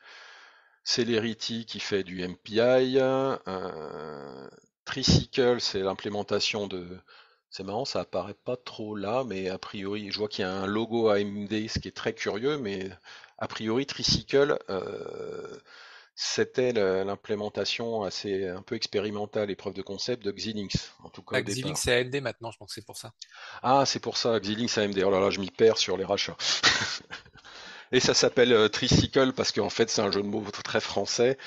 Celerity qui fait du MPI, euh, Tricycle c'est l'implémentation de... C'est marrant, ça apparaît pas trop là, mais a priori, je vois qu'il y a un logo AMD, ce qui est très curieux, mais a priori, Tricycle, euh, c'était l'implémentation assez un peu expérimentale et preuve de concept de Xilinx, en tout cas. Ah, Xilinx c'est AMD maintenant, je pense que c'est pour ça. Ah, c'est pour ça, Xilinx AMD. Oh là là, je m'y perds sur les rachats. Et ça s'appelle euh, tricycle parce qu'en fait c'est un jeu de mots très français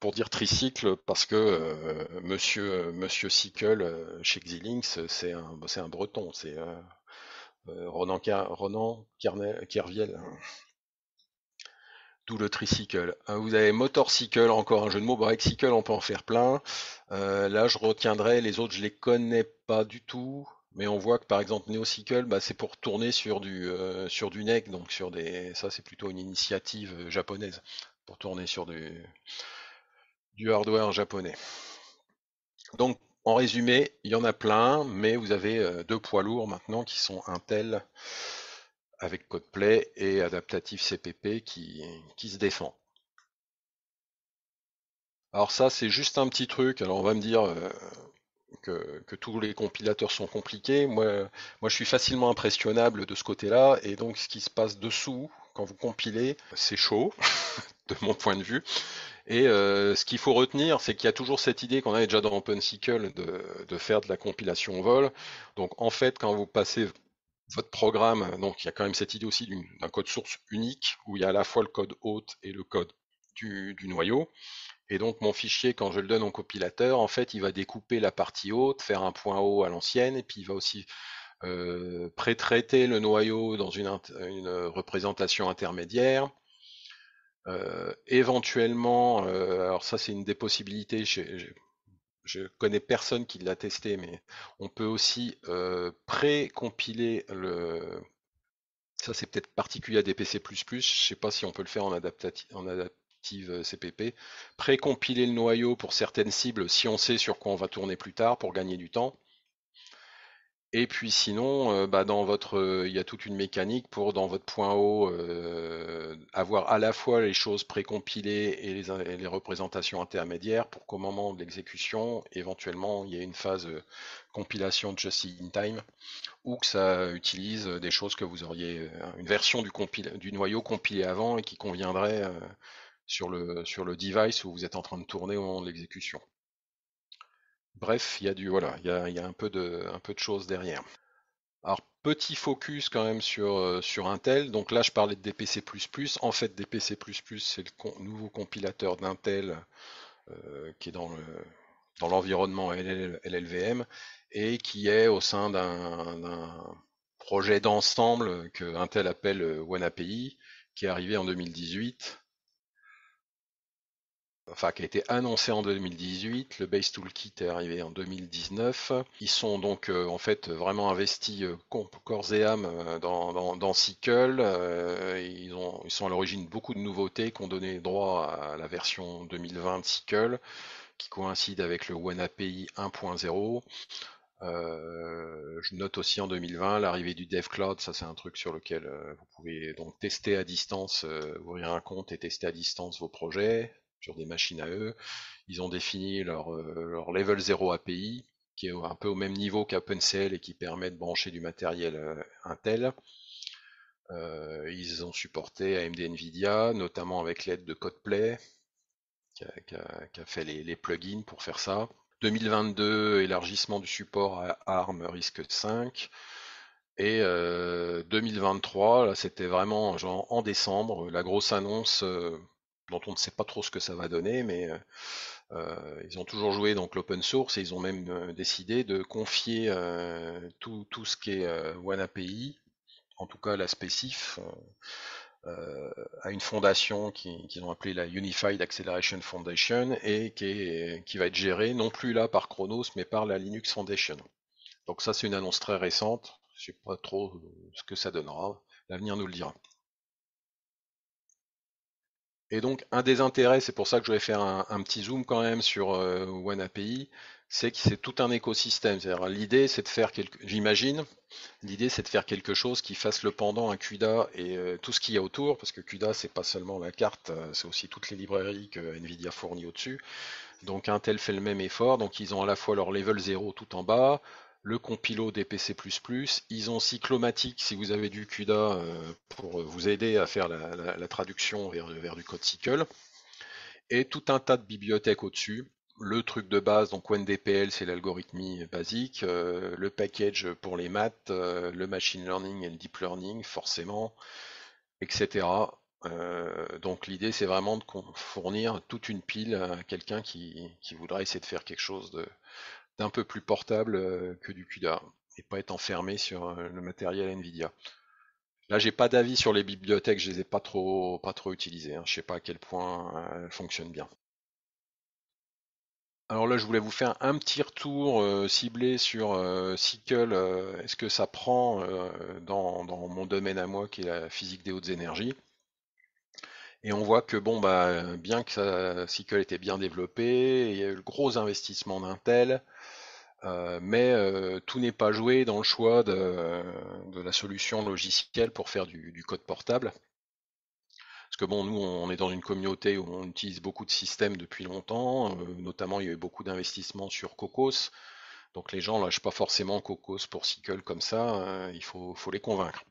pour dire tricycle parce que euh, monsieur euh, monsieur Sickle chez Xilinx c'est un bah, c'est un breton c'est Ronan, Kerviel d'où le tricycle ah, vous avez motorcycle encore un jeu de mots bah, Cycle, on peut en faire plein là je retiendrai les autres je les connais pas du tout mais on voit que par exemple NeoCycle, bah, c'est pour tourner sur du euh, sur NEC, donc sur des. ça c'est plutôt une initiative euh, japonaise, pour tourner sur du, du hardware japonais. Donc en résumé, il y en a plein, mais vous avez euh, deux poids lourds maintenant qui sont Intel avec CodePlay et Adaptative CPP qui, se défend. Alors ça, c'est juste un petit truc. Alors on va me dire, que, tous les compilateurs sont compliqués. Moi, moi, je suis facilement impressionnable de ce côté-là. Et donc, ce qui se passe dessous, quand vous compilez, c'est chaud, de mon point de vue. Et euh, ce qu'il faut retenir, c'est qu'il y a toujours cette idée qu'on avait déjà dans OpenSQL de, faire de la compilation vol. Donc, en fait, quand vous passez votre programme, donc il y a quand même cette idée aussi d'un code source unique où il y a à la fois le code haute et le code du, noyau. Et donc mon fichier, quand je le donne au compilateur, en fait, il va découper la partie haute, faire un point haut à l'ancienne, et puis il va aussi euh, pré-traiter le noyau dans une, représentation intermédiaire. Euh, éventuellement, euh, alors ça c'est une des possibilités, je, je, connais personne qui l'a testé, mais on peut aussi pré-compiler le, ça, c'est peut-être particulier à des PC++. Je sais pas si on peut le faire en, adaptation en, CPP, euh, précompiler le noyau pour certaines cibles si on sait sur quoi on va tourner plus tard pour gagner du temps. Et puis sinon, euh, bah, dans votre, euh, il y a toute une mécanique pour dans votre point haut avoir à la fois les choses précompilées et les, les représentations intermédiaires pour qu'au moment de l'exécution, éventuellement, il y ait une phase compilation just in time ou que ça utilise des choses que vous auriez une version du, du noyau compilé avant et qui conviendrait sur le, sur le device où vous êtes en train de tourner au moment de l'exécution. Bref, il y a du voilà, il y a, un, peu de, un peu de choses derrière. Alors petit focus quand même sur, euh, Intel. Donc là je parlais de DPC. En fait DPC c'est le nouveau compilateur d'Intel euh, qui est dans l'environnement LLVM et qui est au sein d'un projet d'ensemble que Intel appelle euh, OneAPI, qui est arrivé en 2018 enfin qui a été annoncé en 2018, le Base Toolkit est arrivé en 2019. Ils sont donc euh, en fait vraiment investis euh, corps euh, dans, SQL. Euh, ils, sont à l'origine de beaucoup de nouveautés qui ont donné droit à la version 2020 de SQL, qui coïncide avec le One API 1.0. je note aussi en 2020 l'arrivée du Cloud, ça c'est un truc sur lequel vous pouvez donc tester à distance, ouvrir un compte et tester à distance vos projets sur des machines à eux. Ils ont défini leur, euh, leur level 0 API, qui est un peu au même niveau qu'OpenCL et qui permet de brancher du matériel euh, Intel. Euh, ils ont supporté AMD Nvidia, notamment avec l'aide de CodePlay, qui a, fait les, plugins pour faire ça. 2022, élargissement du support à ARM risc 5. Et 2023, là c'était vraiment genre en décembre, la grosse annonce dont on ne sait pas trop ce que ça va donner, mais euh, euh, ils ont toujours joué donc l'open source et ils ont même euh, décidé de confier tout, ce qui est OneAPI, en tout cas la spécif, à une fondation qu'ils qui ont appelée la Unified Acceleration Foundation et qui, qui va être gérée non plus là par Chronos mais par la Linux Foundation. Donc ça c'est une annonce très récente, je ne sais pas trop ce que ça donnera, l'avenir nous le dira. Et donc, un des intérêts, c'est pour ça que je vais faire un, petit zoom quand même sur euh, OneAPI, c'est que c'est tout un écosystème. l'idée, c'est de faire quelque, j'imagine, l'idée, c'est de faire quelque chose qui fasse le pendant à CUDA et euh, tout ce qu'il y a autour, parce que CUDA, c'est pas seulement la carte, euh, c'est aussi toutes les librairies que Nvidia fournit au-dessus. Donc, Intel fait le même effort, donc ils ont à la fois leur level 0 tout en bas, le compilo des PC++. Ils ont cyclomatique si vous avez du CUDA, euh, pour vous aider à faire la, traduction vers, du code SQL. Et tout un tas de bibliothèques au-dessus. Le truc de base, donc DPL c'est l'algorithmie basique. Euh, le package pour les maths, euh, le machine learning et le deep learning, forcément, etc. donc l'idée, c'est vraiment de fournir toute une pile à quelqu'un qui, qui voudra essayer de faire quelque chose de, d'un peu plus portable euh, que du CUDA et pas être enfermé sur euh, le matériel Nvidia. Là, j'ai pas d'avis sur les bibliothèques, je les ai pas trop, pas trop utilisées. Hein. Je sais pas à quel point euh, elles fonctionnent bien. Alors là, je voulais vous faire un petit retour ciblé sur SQL, est-ce que ça prend dans, mon domaine à moi qui est la physique des hautes énergies. Et on voit que bon bah bien que ça, était bien développé, il y a eu le gros investissement d'Intel, euh, mais euh, tout n'est pas joué dans le choix de, euh, la solution logicielle pour faire du, code portable. Parce que bon, nous, on est dans une communauté où on utilise beaucoup de systèmes depuis longtemps. notamment, il y a eu beaucoup d'investissements sur Cocos. Donc les gens lâchent pas forcément Cocos pour SQL comme ça. il faut les convaincre.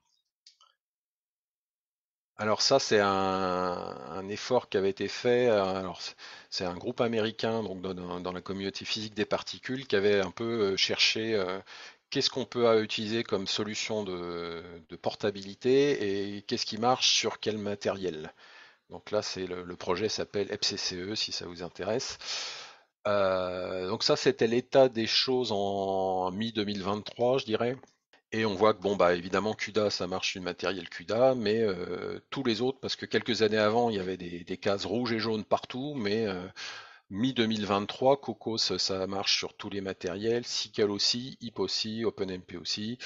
Alors ça, c'est un, effort qui avait été fait. Euh, alors c'est un groupe américain, donc dans, la communauté physique des particules, qui avait un peu euh, cherché euh, qu'est-ce qu'on peut utiliser comme solution de, portabilité et qu'est-ce qui marche sur quel matériel. Donc là, c'est le, projet s'appelle FCCE si ça vous intéresse. donc ça, c'était l'état des choses en mi-2023, je dirais. Et on voit que, bon, bah, évidemment, CUDA, ça marche sur le matériel CUDA, mais euh, tous les autres, parce que quelques années avant, il y avait des, cases rouges et jaunes partout, mais euh, mi-2023, Cocos, ça marche sur tous les matériels, SQL aussi, HIP aussi, OpenMP aussi.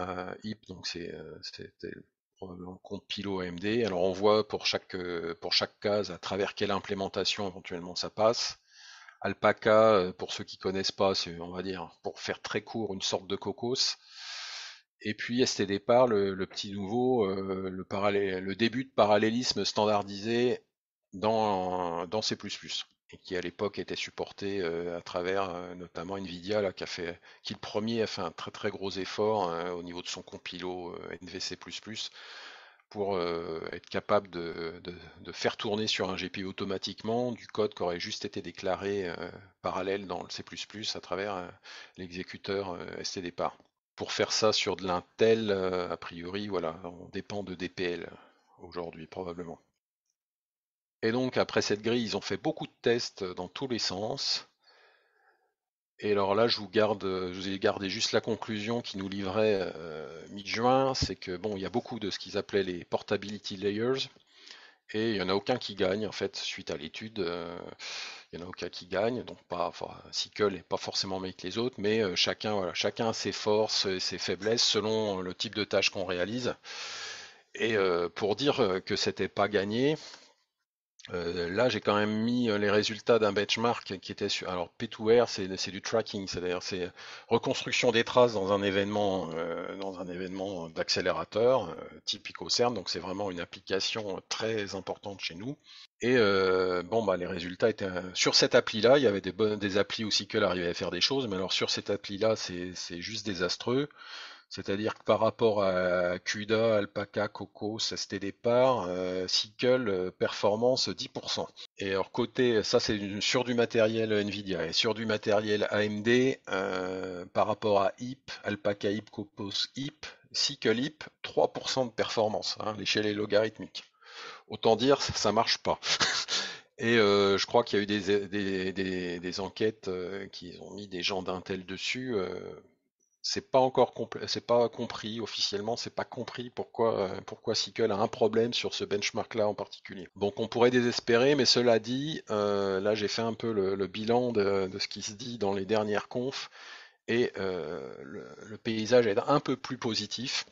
Euh, HIP, donc c'est euh, probablement compilo AMD. Alors on voit pour chaque, pour chaque case à travers quelle implémentation éventuellement ça passe. Alpaca, pour ceux qui ne connaissent pas, c'est, on va dire, pour faire très court, une sorte de Cocos. Et puis STD le, petit nouveau, euh, le, début de parallélisme standardisé dans, C++, et qui à l'époque était supporté euh, à travers euh, notamment Nvidia, qui, le premier a fait un très très gros effort hein, au niveau de son compilo NVC++, pour être capable de, faire tourner sur un GPU automatiquement du code qui aurait juste été déclaré parallèle dans le C++ à travers l'exécuteur STD pour faire ça sur de l'Intel, euh, a priori, voilà, on dépend de DPL euh, aujourd'hui probablement. Et donc après cette grille, ils ont fait beaucoup de tests dans tous les sens. Et alors là, je vous garde, je vous ai gardé juste la conclusion qui nous livrait euh, mi-juin, c'est que bon, il y a beaucoup de ce qu'ils appelaient les portability layers, et il n'y en a aucun qui gagne en fait suite à l'étude. Euh, il n'y en a aucun qui gagne, donc pas n'est pas forcément meilleur que les autres, mais euh, chacun, a ses forces et ses faiblesses selon euh, le type de tâche qu'on réalise. Et pour dire que c'était pas gagné, euh, là, j'ai quand même mis euh, les résultats d'un benchmark qui était sur. Alors, P2R, c'est du tracking, c'est-à-dire c'est euh, reconstruction des traces dans un événement, dans un événement d'accélérateur typique au CERN. Donc, c'est vraiment une application très importante chez nous. Et bon, bah, les résultats étaient sur cette appli-là. Il y avait des bonnes, des applis aussi que l'arrivée à faire des choses, mais alors sur cette appli-là, c'est juste désastreux. C'est-à-dire que par rapport à CUDA, Alpaca, Coco, ça c'était départ. Cycle, euh, euh, performance 10%. Et alors côté, ça c'est sur du matériel Nvidia, et sur du matériel AMD, euh, par rapport à HIP, Alpaca HIP, Copos HIP, Cycle HIP, 3% de performance, hein, l'échelle est logarithmique. Autant dire, ça marche pas. Et je crois qu'il y a eu des, enquêtes qui ont mis des gens d'Intel dessus c'est pas encore c'est pas compris officiellement, c'est pas compris pourquoi euh, pourquoi a un problème sur ce benchmark là en particulier. Donc on pourrait désespérer, mais cela dit, euh, là j'ai fait un peu le, bilan de, ce qui se dit dans les dernières confs et euh, le, le, paysage est un peu plus positif.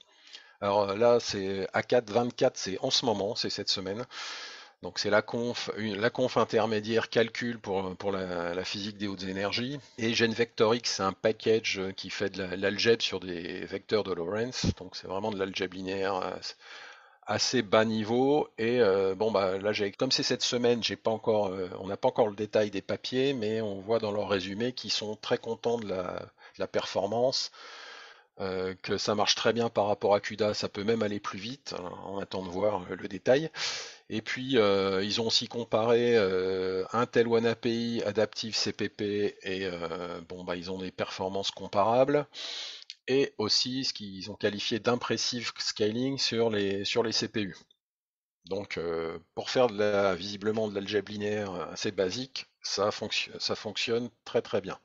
Alors là c'est A4 24, c'est en ce moment, c'est cette semaine. Donc c'est la conf, la conf intermédiaire calcul pour, pour la, physique des hautes énergies. Et GenVectorX, c'est un package qui fait de l'algèbre sur des vecteurs de Lorentz. Donc c'est vraiment de l'algèbre linéaire euh, assez bas niveau. Et euh, bon bah là j'ai comme c'est cette semaine, j'ai pas encore, euh, on n'a pas encore le détail des papiers, mais on voit dans leur résumé qu'ils sont très contents de la, performance. que ça marche très bien par rapport à CUDA, ça peut même aller plus vite, on hein, attend de voir le détail. Et puis, euh, ils ont aussi comparé Intel euh, One API, Adaptive CPP, et euh, bon, bah, ils ont des performances comparables. Et aussi ce qu'ils ont qualifié d'impressif scaling sur les, sur les CPU. Donc, pour faire de la, visiblement de l'algèbre linéaire assez basique, ça, ça fonctionne très très bien.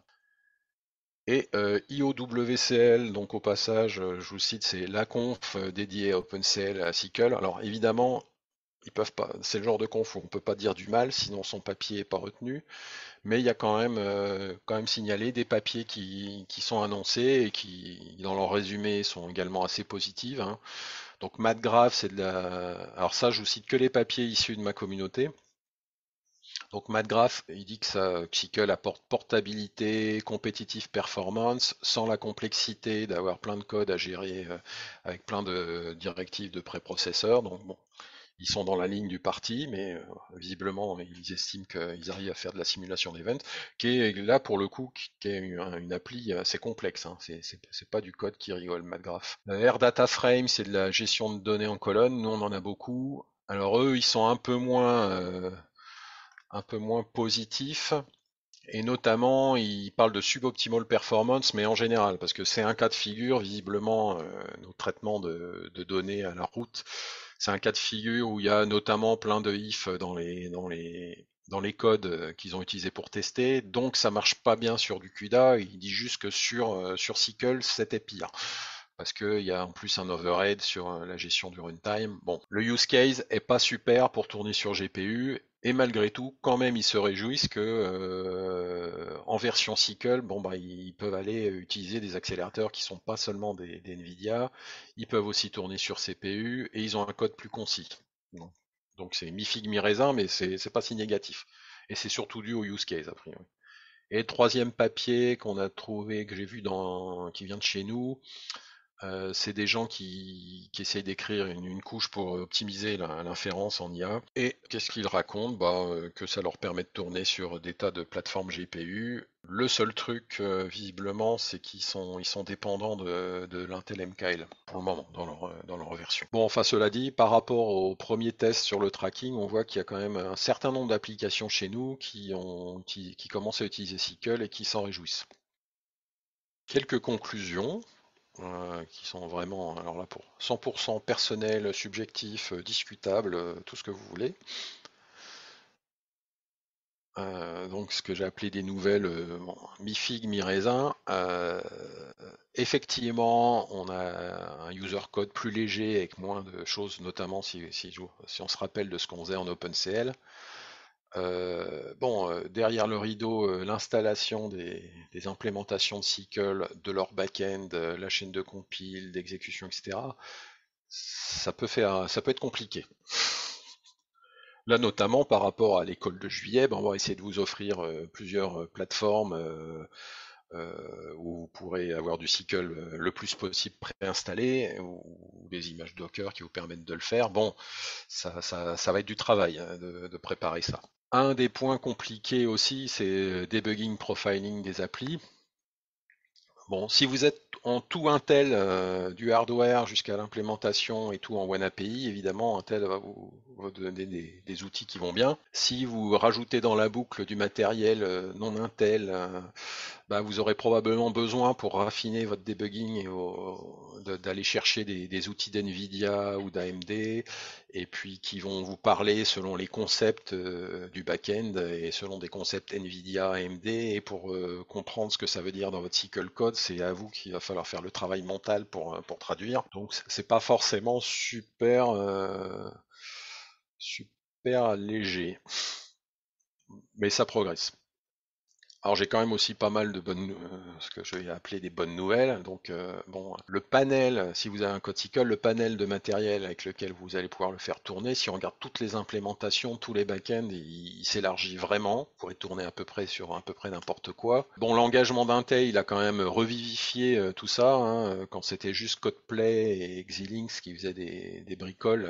Et IOWCL, donc au passage, je vous cite, c'est la conf dédiée à OpenCL à SQL. Alors évidemment, peuvent pas. C'est le genre de conf où on peut pas dire du mal, sinon son papier est pas retenu. Mais il y a quand même, euh, quand même signalé des papiers qui, qui, sont annoncés et qui, dans leur résumé, sont également assez positifs hein. Donc matgraph c'est de la. Alors ça, je vous cite que les papiers issus de ma communauté. Donc matgraph il dit que ça, Kickle apporte portabilité, compétitive performance, sans la complexité d'avoir plein de codes à gérer euh, avec plein de directives de préprocesseurs. Donc bon, ils sont dans la ligne du parti, mais euh, visiblement, ils estiment qu'ils arrivent à faire de la simulation d'event, qui est là, pour le coup, qui est une, appli assez complexe. Hein. C'est pas du code qui rigole, MatGraph. Euh, Air Data Frame, c'est de la gestion de données en colonne. Nous, on en a beaucoup. Alors eux, ils sont un peu moins, euh, un peu moins positifs. Et notamment, ils parlent de suboptimal performance, mais en général, parce que c'est un cas de figure, visiblement, nos traitements de, de, données à la route c'est un cas de figure où il y a notamment plein de if dans les, codes euh, qu'ils ont utilisés pour tester. Donc ça marche pas bien sur du CUDA. Il dit juste que sur, euh, sur SQL, c'était pire. Parce qu'il y a en plus un overhead sur euh, la gestion du runtime. Bon, le use case est pas super pour tourner sur GPU et malgré tout, quand même, ils se réjouissent que euh, en version SQL, bon bah ils peuvent aller utiliser des accélérateurs qui sont pas seulement des, Nvidia, ils peuvent aussi tourner sur CPU et ils ont un code plus concis. Donc c'est mi figue mi raisin, mais c'est pas si négatif. Et c'est surtout dû au use case a priori. Et troisième papier qu'on a trouvé, que j'ai vu dans, qui vient de chez nous, euh, c'est des gens qui, essayent d'écrire une, couche pour optimiser l'inférence en IA. Et qu'est-ce qu'ils racontent bah, euh, Que ça leur permet de tourner sur des tas de plateformes GPU. Le seul truc, euh, visiblement, c'est qu'ils sont, dépendants de, l'Intel MKL pour le moment dans leur, version. Bon, enfin, cela dit, par rapport au premier test sur le tracking, on voit qu'il y a quand même un certain nombre d'applications chez nous qui, qui commencent à utiliser SQL et qui s'en réjouissent. Quelques conclusions. Euh, qui sont vraiment, hein, alors là, pour 100% personnel, subjectif, euh, discutable, euh, tout ce que vous voulez. donc ce que j'ai appelé des nouvelles mi fig mi-raisin. effectivement, on a un user code plus léger avec moins de choses, notamment si on se rappelle de ce qu'on faisait en OpenCL. Euh, bon, euh, derrière le rideau, euh, l'installation des, implémentations de SQL, de leur back-end, la chaîne de compile, d'exécution, etc. Ça peut faire, ça peut être compliqué. Là, notamment par rapport à l'école de juillet, ben, on va essayer de vous offrir plusieurs plateformes où vous pourrez avoir du SQL le plus possible préinstallé ou, des images Docker qui vous permettent de le faire. Bon, ça, va être du travail hein, de préparer ça. Un des points compliqués aussi, c'est euh, debugging profiling des applis. Bon, si vous êtes en tout Intel, euh, du hardware jusqu'à l'implémentation et tout en One API, évidemment, Intel va vous, donner des, outils qui vont bien. Si vous rajoutez dans la boucle du matériel euh, non Intel, euh, bah, vous aurez probablement besoin pour raffiner votre debugging d'aller chercher des, des outils d'NVIDIA ou d'AMD, et puis qui vont vous parler selon les concepts du back-end et selon des concepts NVIDIA, AMD, et pour comprendre ce que ça veut dire dans votre cycle code c'est à vous qu'il va falloir faire le travail mental pour, euh, traduire. Donc c'est pas forcément super, euh, super léger. Mais ça progresse. Alors j'ai quand même aussi pas mal de bonnes, euh, ce que je vais appeler des bonnes nouvelles. Donc euh, bon, le panel, si vous avez un code SQL, le panel de matériel avec lequel vous allez pouvoir le faire tourner, si on regarde toutes les implémentations, tous les backends, il, il s'élargit vraiment. Vous pourrez tourner à peu près sur à peu près n'importe quoi. Bon, l'engagement d'Intel, il a quand même revivifié euh, tout ça. Hein. quand c'était juste CodePlay et Xilinx qui faisaient des, bricoles,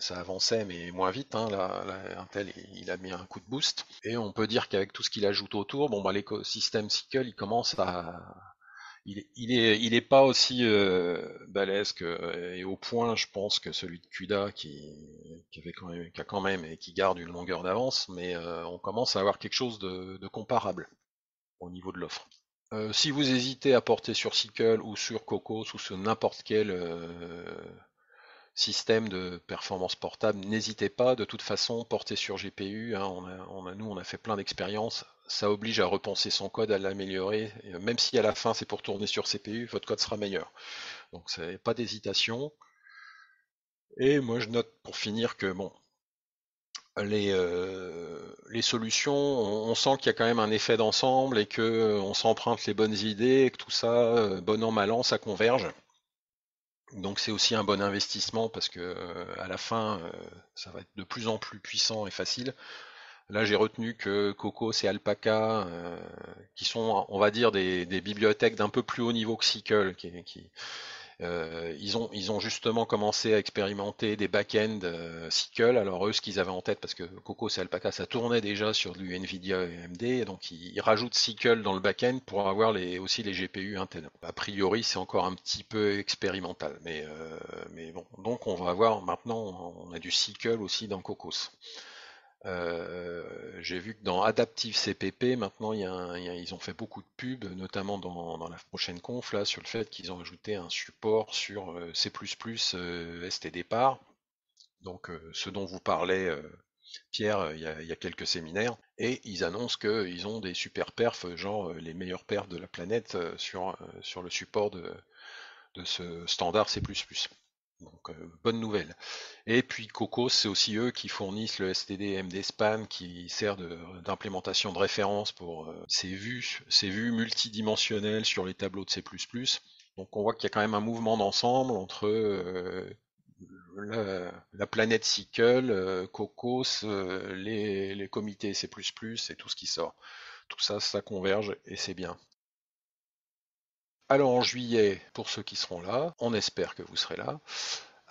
ça avançait mais moins vite. Hein. là, Intel, il, a mis un coup de boost. Et on peut dire qu'avec tout ce qu'il ajoute autour, bon bah, l'écosystème SQL, il commence à, il, est, il pas aussi euh, balesque et au point, je pense, que celui de CUDA qui, avait a quand même et qui garde une longueur d'avance, mais euh, on commence à avoir quelque chose de, comparable au niveau de l'offre. Euh, si vous hésitez à porter sur SQL ou sur Cocos ou sur n'importe quel système de performance portable, n'hésitez pas. De toute façon, porter sur GPU, hein. nous, on a fait plein d'expériences ça oblige à repenser son code, à l'améliorer. Euh, même si à la fin c'est pour tourner sur CPU, votre code sera meilleur. Donc c'est pas d'hésitation. Et moi je note pour finir que bon, les, euh, solutions, on, sent qu'il y a quand même un effet d'ensemble et que euh, on s'emprunte les bonnes idées et que tout ça, bon an mal an, ça converge. Donc c'est aussi un bon investissement parce que à la fin, ça va être de plus en plus puissant et facile Là, j'ai retenu que Cocos et Alpaca, euh, qui sont, on va dire, des, bibliothèques d'un peu plus haut niveau que SQL qui, euh, ils, ont, ils ont justement commencé à expérimenter des back-end euh, SQL. Alors eux, ce qu'ils avaient en tête, parce que Cocos et Alpaca, ça tournait déjà sur du NVIDIA et donc ils, rajoutent SQL dans le back-end pour avoir les, aussi les GPU internes. A priori, c'est encore un petit peu expérimental, mais, mais bon. Donc on va voir, maintenant, on a du SQL aussi dans Cocos. Euh, euh, j'ai vu que dans Adaptive CPP, maintenant, ils ont fait beaucoup de pubs, notamment dans, la prochaine conf, sur le fait qu'ils ont ajouté un support sur euh, C++, STD ST Donc, ce dont vous parlez, Pierre, il y, a, quelques séminaires. Et ils annoncent qu'ils ont des super perfs, genre les meilleurs perfs de la planète sur, sur le support de ce standard C++. Donc, euh, bonne nouvelle. Et puis Cocos, c'est aussi eux qui fournissent le STD MD qui sert d'implémentation de, référence pour euh, ces vues, ces vues multidimensionnelles sur les tableaux de C++. Donc on voit qu'il y a quand même un mouvement d'ensemble entre euh, la, planète SQL, Cocos, les, les comités C++ et tout ce qui sort. Tout ça, ça converge et c'est bien. Alors en juillet, pour ceux qui seront là, on espère que vous serez là,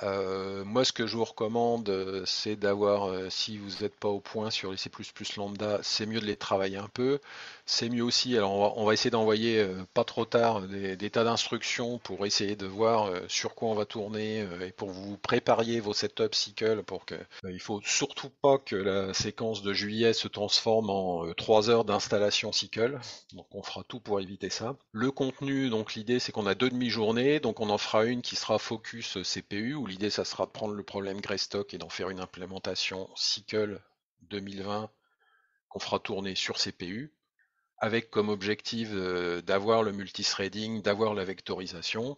euh, moi, ce que je vous recommande, euh, c'est d'avoir, euh, si vous n'êtes pas au point sur les C++ lambda, c'est mieux de les travailler un peu. C'est mieux aussi, alors on va, essayer d'envoyer pas trop tard des, tas d'instructions pour essayer de voir sur quoi on va tourner et pour vous préparer vos setups cycle pour que il faut surtout pas que la séquence de juillet se transforme en 3 heures d'installation cycle. Donc on fera tout pour éviter ça. Le contenu, donc l'idée c'est qu'on a deux demi-journées, donc on en fera une qui sera focus CPU l'idée, ça sera de prendre le problème Greystock et d'en faire une implémentation SQL 2020 qu'on fera tourner sur CPU, avec comme objectif euh, d'avoir le multithreading, d'avoir la vectorisation.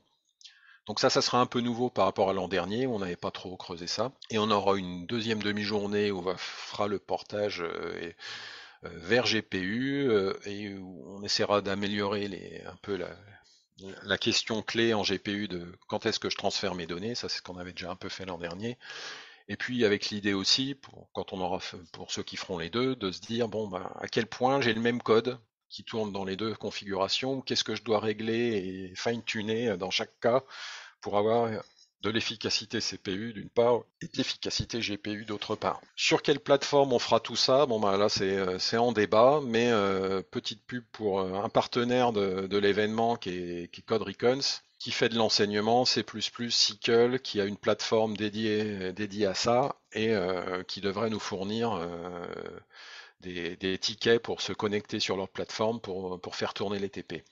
Donc ça, ça sera un peu nouveau par rapport à l'an dernier, on n'avait pas trop creusé ça. Et on aura une deuxième demi-journée où on fera le portage euh, euh, vers GPU et où on essaiera d'améliorer un peu la, la question clé en GPU de quand est-ce que je transfère mes données, ça c'est ce qu'on avait déjà un peu fait l'an dernier. Et puis avec l'idée aussi, pour, quand on aura, pour ceux qui feront les deux, de se dire bon bah, à quel point j'ai le même code qui tourne dans les deux configurations, qu'est-ce que je dois régler et fine-tuner dans chaque cas pour avoir de l'efficacité CPU d'une part et de l'efficacité GPU d'autre part. Sur quelle plateforme on fera tout ça Bon ben là euh, c'est en débat, mais euh, petite pub pour euh, un partenaire de, l'événement qui est, qui Code qui fait de l'enseignement, C++, SQL, qui a une plateforme dédiée, dédiée à ça et qui devrait nous fournir des, des, tickets pour se connecter sur leur plateforme pour, pour faire tourner les TP.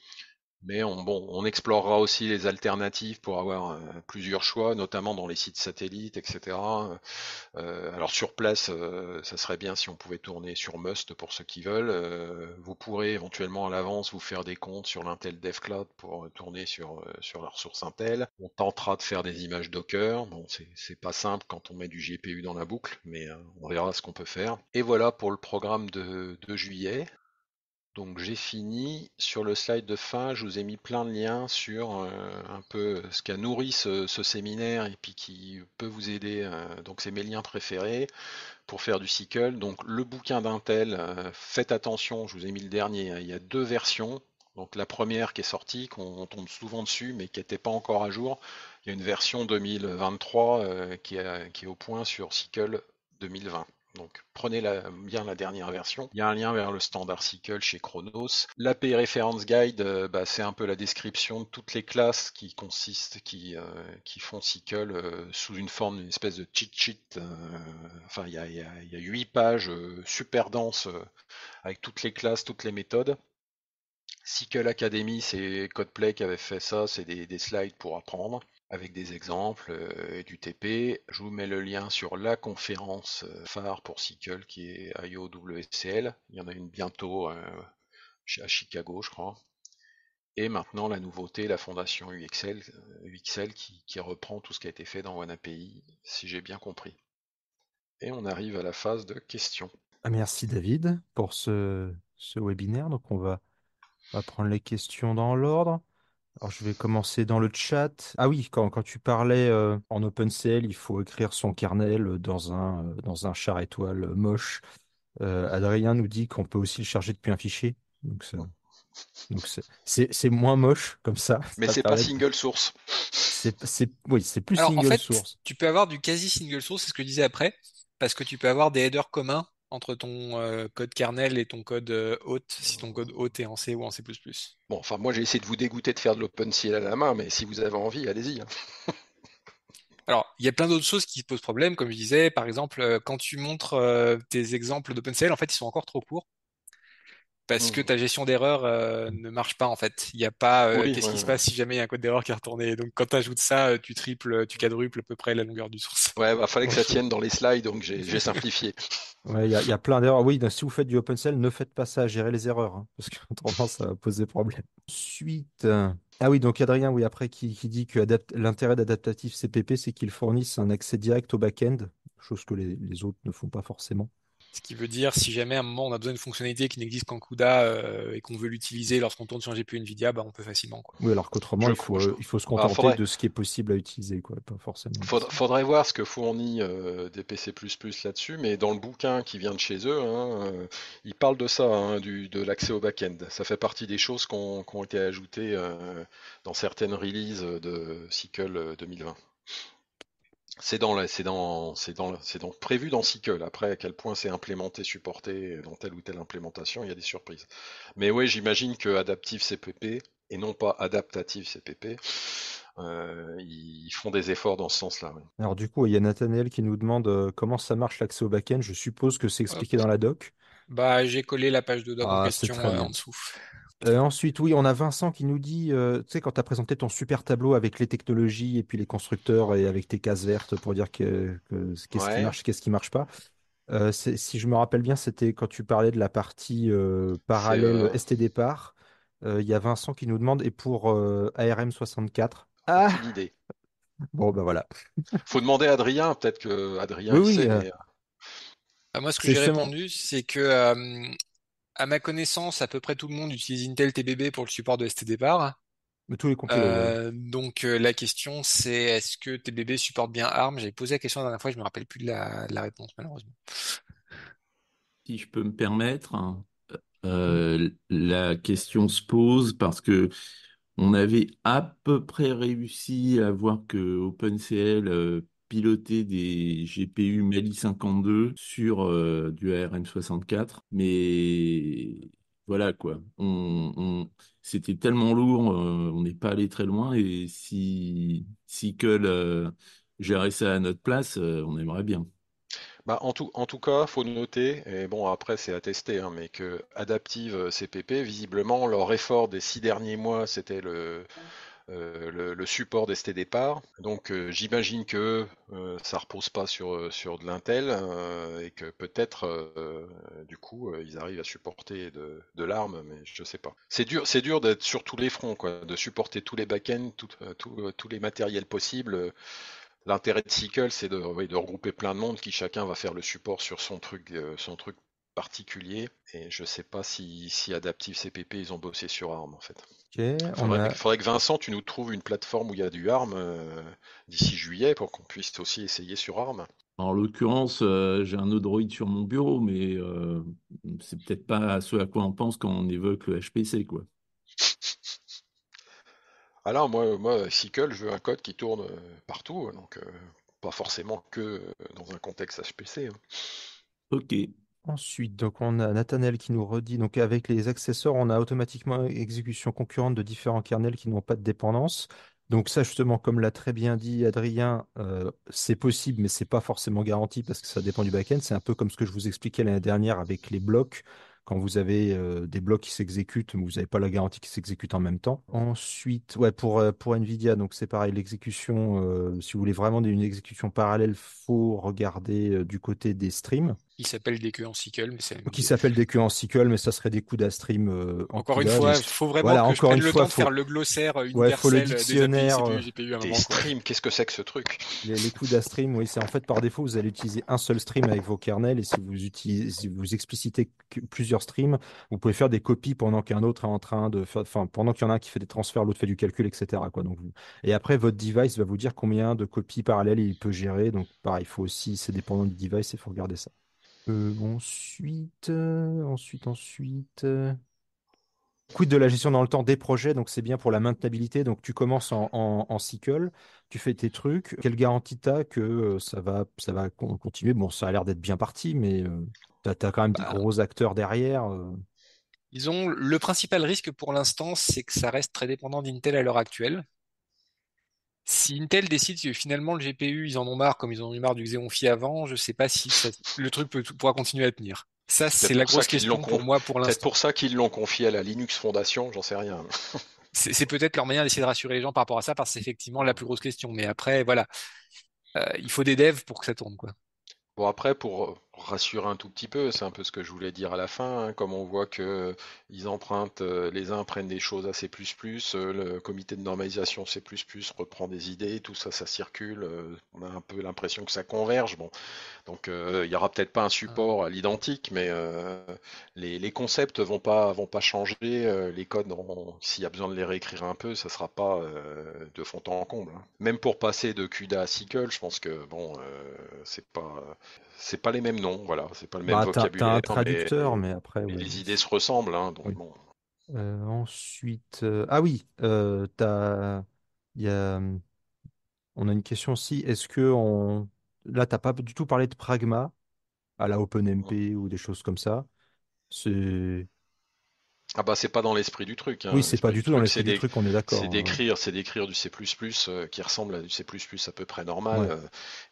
Mais on, bon, on explorera aussi les alternatives pour avoir euh, plusieurs choix, notamment dans les sites satellites, etc. Euh, alors sur place, euh, ça serait bien si on pouvait tourner sur Must pour ceux qui veulent. vous pourrez éventuellement à l'avance vous faire des comptes sur l'Intel DevCloud pour tourner sur, sur la ressource Intel. On tentera de faire des images Docker. Bon, c'est pas simple quand on met du GPU dans la boucle, mais on verra ce qu'on peut faire. Et voilà pour le programme de juillet. Donc j'ai fini. Sur le slide de fin, je vous ai mis plein de liens sur euh, un peu ce qu'a nourri ce, séminaire et puis qui peut vous aider. Euh. donc c'est mes liens préférés pour faire du cycle. Donc le bouquin d'Intel, euh, faites attention, je vous ai mis le dernier, hein. il y a deux versions. Donc la première qui est sortie, qu'on tombe souvent dessus, mais qui n'était pas encore à jour, il y a une version 2023 qui est, qui, est, au point sur Cycle 2020. Donc prenez bien la dernière version. Il y a un lien vers le standard cycle chez Chronos. L'AP Reference Guide, euh, bah, c'est un peu la description de toutes les classes qui consistent, qui, euh, font cycle euh, sous une forme d'une espèce de cheat sheet. enfin, il y a, 8 pages super denses avec toutes les classes, toutes les méthodes. SQL Academy, c'est Codeplay qui avait fait ça, c'est des slides pour apprendre avec des exemples euh, et du TP. Je vous mets le lien sur la conférence euh, phare pour SQL qui est IOWCL. Il y en a une bientôt euh, à Chicago, je crois. Et maintenant, la nouveauté, la fondation UXL, qui, reprend tout ce qui a été fait dans OneAPI, si j'ai bien compris. Et on arrive à la phase de questions. Ah, merci David pour ce, webinaire. Donc on va prendre les questions dans l'ordre. Alors je vais commencer dans le chat. Ah oui, quand, tu parlais en euh, en OpenCL, il faut écrire son kernel dans un, euh, dans un char étoile moche. Euh, Adrien nous dit qu'on peut aussi le charger depuis un fichier. Donc c'est moins moche comme ça. Mais c'est pas single source. C'est oui, c'est plus single en fait, source. Tu peux avoir du quasi single source, c'est ce que je disais après, parce que tu peux avoir des headers communs entre ton euh, code kernel et ton code haute, euh, hôte, si ton code hôte est en C ou en C++. Bon, enfin, moi j'ai essayé de vous dégoûter de faire de l'OpenCL à la main, mais si vous avez envie, allez-y. Hein. Alors, il y a plein d'autres choses qui posent problème, comme je disais, par exemple, euh, quand tu montres tes exemples d'OpenCL, en fait, ils sont encore trop courts parce hmm. que ta gestion d'erreur euh, ne marche pas en fait. Il n'y a pas euh, qu'est-ce qui se passe si jamais il y a un code d'erreur qui est retourné. Donc quand tu ajoutes ça, euh, tu triples, tu quadruples à peu près la longueur du source. Ouais, il bah, fallait que ça tienne dans les slides, donc j'ai simplifié. il ouais, y, y, a plein d'erreurs. Oui, si vous faites du cell, ne faites pas ça à gérer les erreurs, hein, parce que ça pose des problèmes. Suite. Ah oui, donc Adrien, oui, après, qui, dit que l'intérêt d'adaptatif CPP, c'est qu'il fournisse un accès direct au back-end, chose que les autres ne font pas forcément. Ce qui veut dire, si jamais à un moment on a besoin d'une fonctionnalité qui n'existe qu'en CUDA euh, et qu'on veut l'utiliser lorsqu'on tourne sur un GPU Nvidia, bah, on peut facilement. Oui, alors qu'autrement, euh, il, faut, se ah, contenter de ce qui est possible à utiliser, quoi, pas forcément. Faudrait, voir ce que fournit DPC++ euh, des PC là-dessus, mais dans le bouquin qui vient de chez eux, hein, ils parlent de ça, hein, de l'accès au back-end. Ça fait partie des choses qui ont été ajoutées dans certaines releases de Cycle 2020 c'est dans, c'est dans, c'est dans, c'est donc prévu dans SQL. Après, à quel point c'est implémenté, supporté dans telle ou telle implémentation, il y a des surprises. Mais ouais, j'imagine que Adaptive CPP et non pas Adaptative CPP, euh, ils font des efforts dans ce sens-là. Alors du coup, il y a Nathaniel qui nous demande euh, comment ça marche l'accès au backend. Je suppose que c'est expliqué euh, dans la doc. Bah, j'ai collé la page de doc en ah, question en dessous. Euh, ensuite, oui, on a Vincent qui nous dit, euh, tu sais, quand tu as présenté ton super tableau avec les technologies et puis les constructeurs et avec tes cases vertes pour dire qu'est-ce qui marche, qu'est-ce qui marche pas. Euh, si je me rappelle bien, c'était quand tu parlais de la partie parallèle ST départ. Il y a Vincent qui nous demande, et pour ARM64 Ah Bon, ben voilà. Faut demander à Adrien, peut-être que Adrien sait, ah, Moi, ce que j'ai répondu, c'est que à ma connaissance, à peu près tout le monde utilise Intel TBB pour le support de ST départ. Mais tous les euh, Donc euh, la question c'est est-ce que TBB supporte bien ARM J'avais posé la question la dernière fois, je me rappelle plus de la, réponse malheureusement. Si je peux me permettre, hein, euh, la question se pose parce que on avait à peu près réussi à voir que OpenCL piloter des GPU Mali 52 sur euh, du ARM64, mais voilà quoi. c'était tellement lourd, euh, on n'est pas allé très loin et si si que euh, gérait ça à notre place, on aimerait bien. Bah, en, tout, en tout cas, faut noter, et bon après c'est à tester, hein, mais que Adaptive CPP, visiblement leur effort des six derniers mois, c'était le, euh, le, le, support d'ST départ. Donc euh, j'imagine que euh, ça repose pas sur, sur de l'Intel et que peut-être du coup ils arrivent à supporter de, l'arme, mais je sais pas. C'est dur, c'est dur d'être sur tous les fronts, quoi, de supporter tous les back-ends, tous les matériels possibles. L'intérêt de Cycle, c'est de, regrouper plein de monde qui chacun va faire le support sur son truc, son truc particulier. Et je sais pas si, si Adaptive CPP, ils ont bossé sur Arme en fait il faudrait, que Vincent, tu nous trouves une plateforme où il y a du ARM euh, d'ici juillet pour qu'on puisse aussi essayer sur ARM. En l'occurrence, euh, j'ai un Odroid sur mon bureau, mais euh, c'est peut-être pas ce à quoi on pense quand on évoque le HPC, quoi. Alors ah moi, moi, SQL, je veux un code qui tourne partout, donc pas forcément que dans un contexte HPC. Hein. Ok. Ensuite, donc on a Nathanel qui nous redit, donc avec les accessoires, on a automatiquement exécution concurrente de différents kernels qui n'ont pas de dépendance. Donc ça, justement, comme l'a très bien dit Adrien, euh, c'est possible, mais c'est pas forcément garanti parce que ça dépend du back-end. C'est un peu comme ce que je vous expliquais l'année dernière avec les blocs. Quand vous avez euh, des blocs qui s'exécutent, mais vous n'avez pas la garantie qu'ils s'exécutent en même temps. Ensuite, ouais, pour, euh, Nvidia, donc c'est pareil, l'exécution, si vous voulez vraiment une exécution parallèle, faut regarder du côté des streams qui s'appelle des queues en cycle, mais qui s'appelle des en mais ça serait des coups d'astream. stream euh, encore une fois, il faut vraiment voilà, que encore une le fois, faire le glossaire euh, universel le euh, des API, Qu'est-ce que c'est que ce truc Les, les coups d'astream, oui, c'est en fait par défaut, vous allez utiliser un seul stream avec vos kernels, et si vous utilisez, vous explicitez plusieurs streams, vous pouvez faire des copies pendant qu'un autre est en train de faire, enfin pendant qu'il y en a un qui fait des transferts, l'autre fait du calcul, etc. Quoi. Donc, et après, votre device va vous dire combien de copies parallèles il peut gérer. Donc, pareil, il faut aussi, c'est dépendant du device, il faut regarder ça. Euh, euh, ensuite, ensuite, ensuite. Quid de la gestion dans le temps des projets, donc c'est bien pour la maintenabilité. Donc tu commences en, cycle, tu fais tes trucs. Quelle garantie as que euh, ça va, ça va continuer? Bon, ça a l'air d'être bien parti, mais tu as quand même des bah, gros acteurs derrière. Disons, le principal risque pour l'instant, c'est que ça reste très dépendant d'Intel à l'heure actuelle si Intel décide que finalement le GPU, ils en ont marre, comme ils ont eu marre du Xeon Phi avant, je ne sais pas si le truc pourra continuer à tenir. Ça, c'est la grosse question pour moi pour l'instant. C'est pour ça qu'ils l'ont confié à la Linux Foundation, j'en sais rien. c'est peut-être leur moyen d'essayer de rassurer les gens par rapport à ça, parce que c'est effectivement la plus grosse question. Mais après, voilà, euh, il faut des devs pour que ça tourne, quoi. Bon, après, pour, euh, rassurer un tout petit peu, c'est un peu ce que je voulais dire à la fin, hein, comme on voit que ils empruntent, euh, les uns prennent des choses à C++, euh, le comité de normalisation C++ reprend des idées, tout ça, ça circule, euh, on a un peu l'impression que ça converge, bon, donc il n'y aura peut-être pas un ah. support à l'identique, mais les, concepts vont pas, vont pas changer, les codes, s'il y a besoin de les réécrire un peu, ça sera pas de fond en comble. Hein. Même pour passer de CUDA à SQL, je pense que, bon, c'est pas, c'est pas les mêmes noms non, voilà, c'est pas le bah, même vocabulaire. traducteur, mais, après. Les idées se ressemblent, hein, euh, ensuite, euh, ah oui, euh, as, y a, hum, on a une question aussi. Est-ce que on, là, t'as pas du tout parlé de pragma à la OpenMP mp ou des choses comme ça. C'est ah bah c'est pas dans l'esprit du truc. Hein. Oui, c'est pas du tout dans l'esprit du truc, on est d'accord. C'est hein. d'écrire, c'est d'écrire du C++ euh, qui ressemble à du C++ à peu près normal. Euh,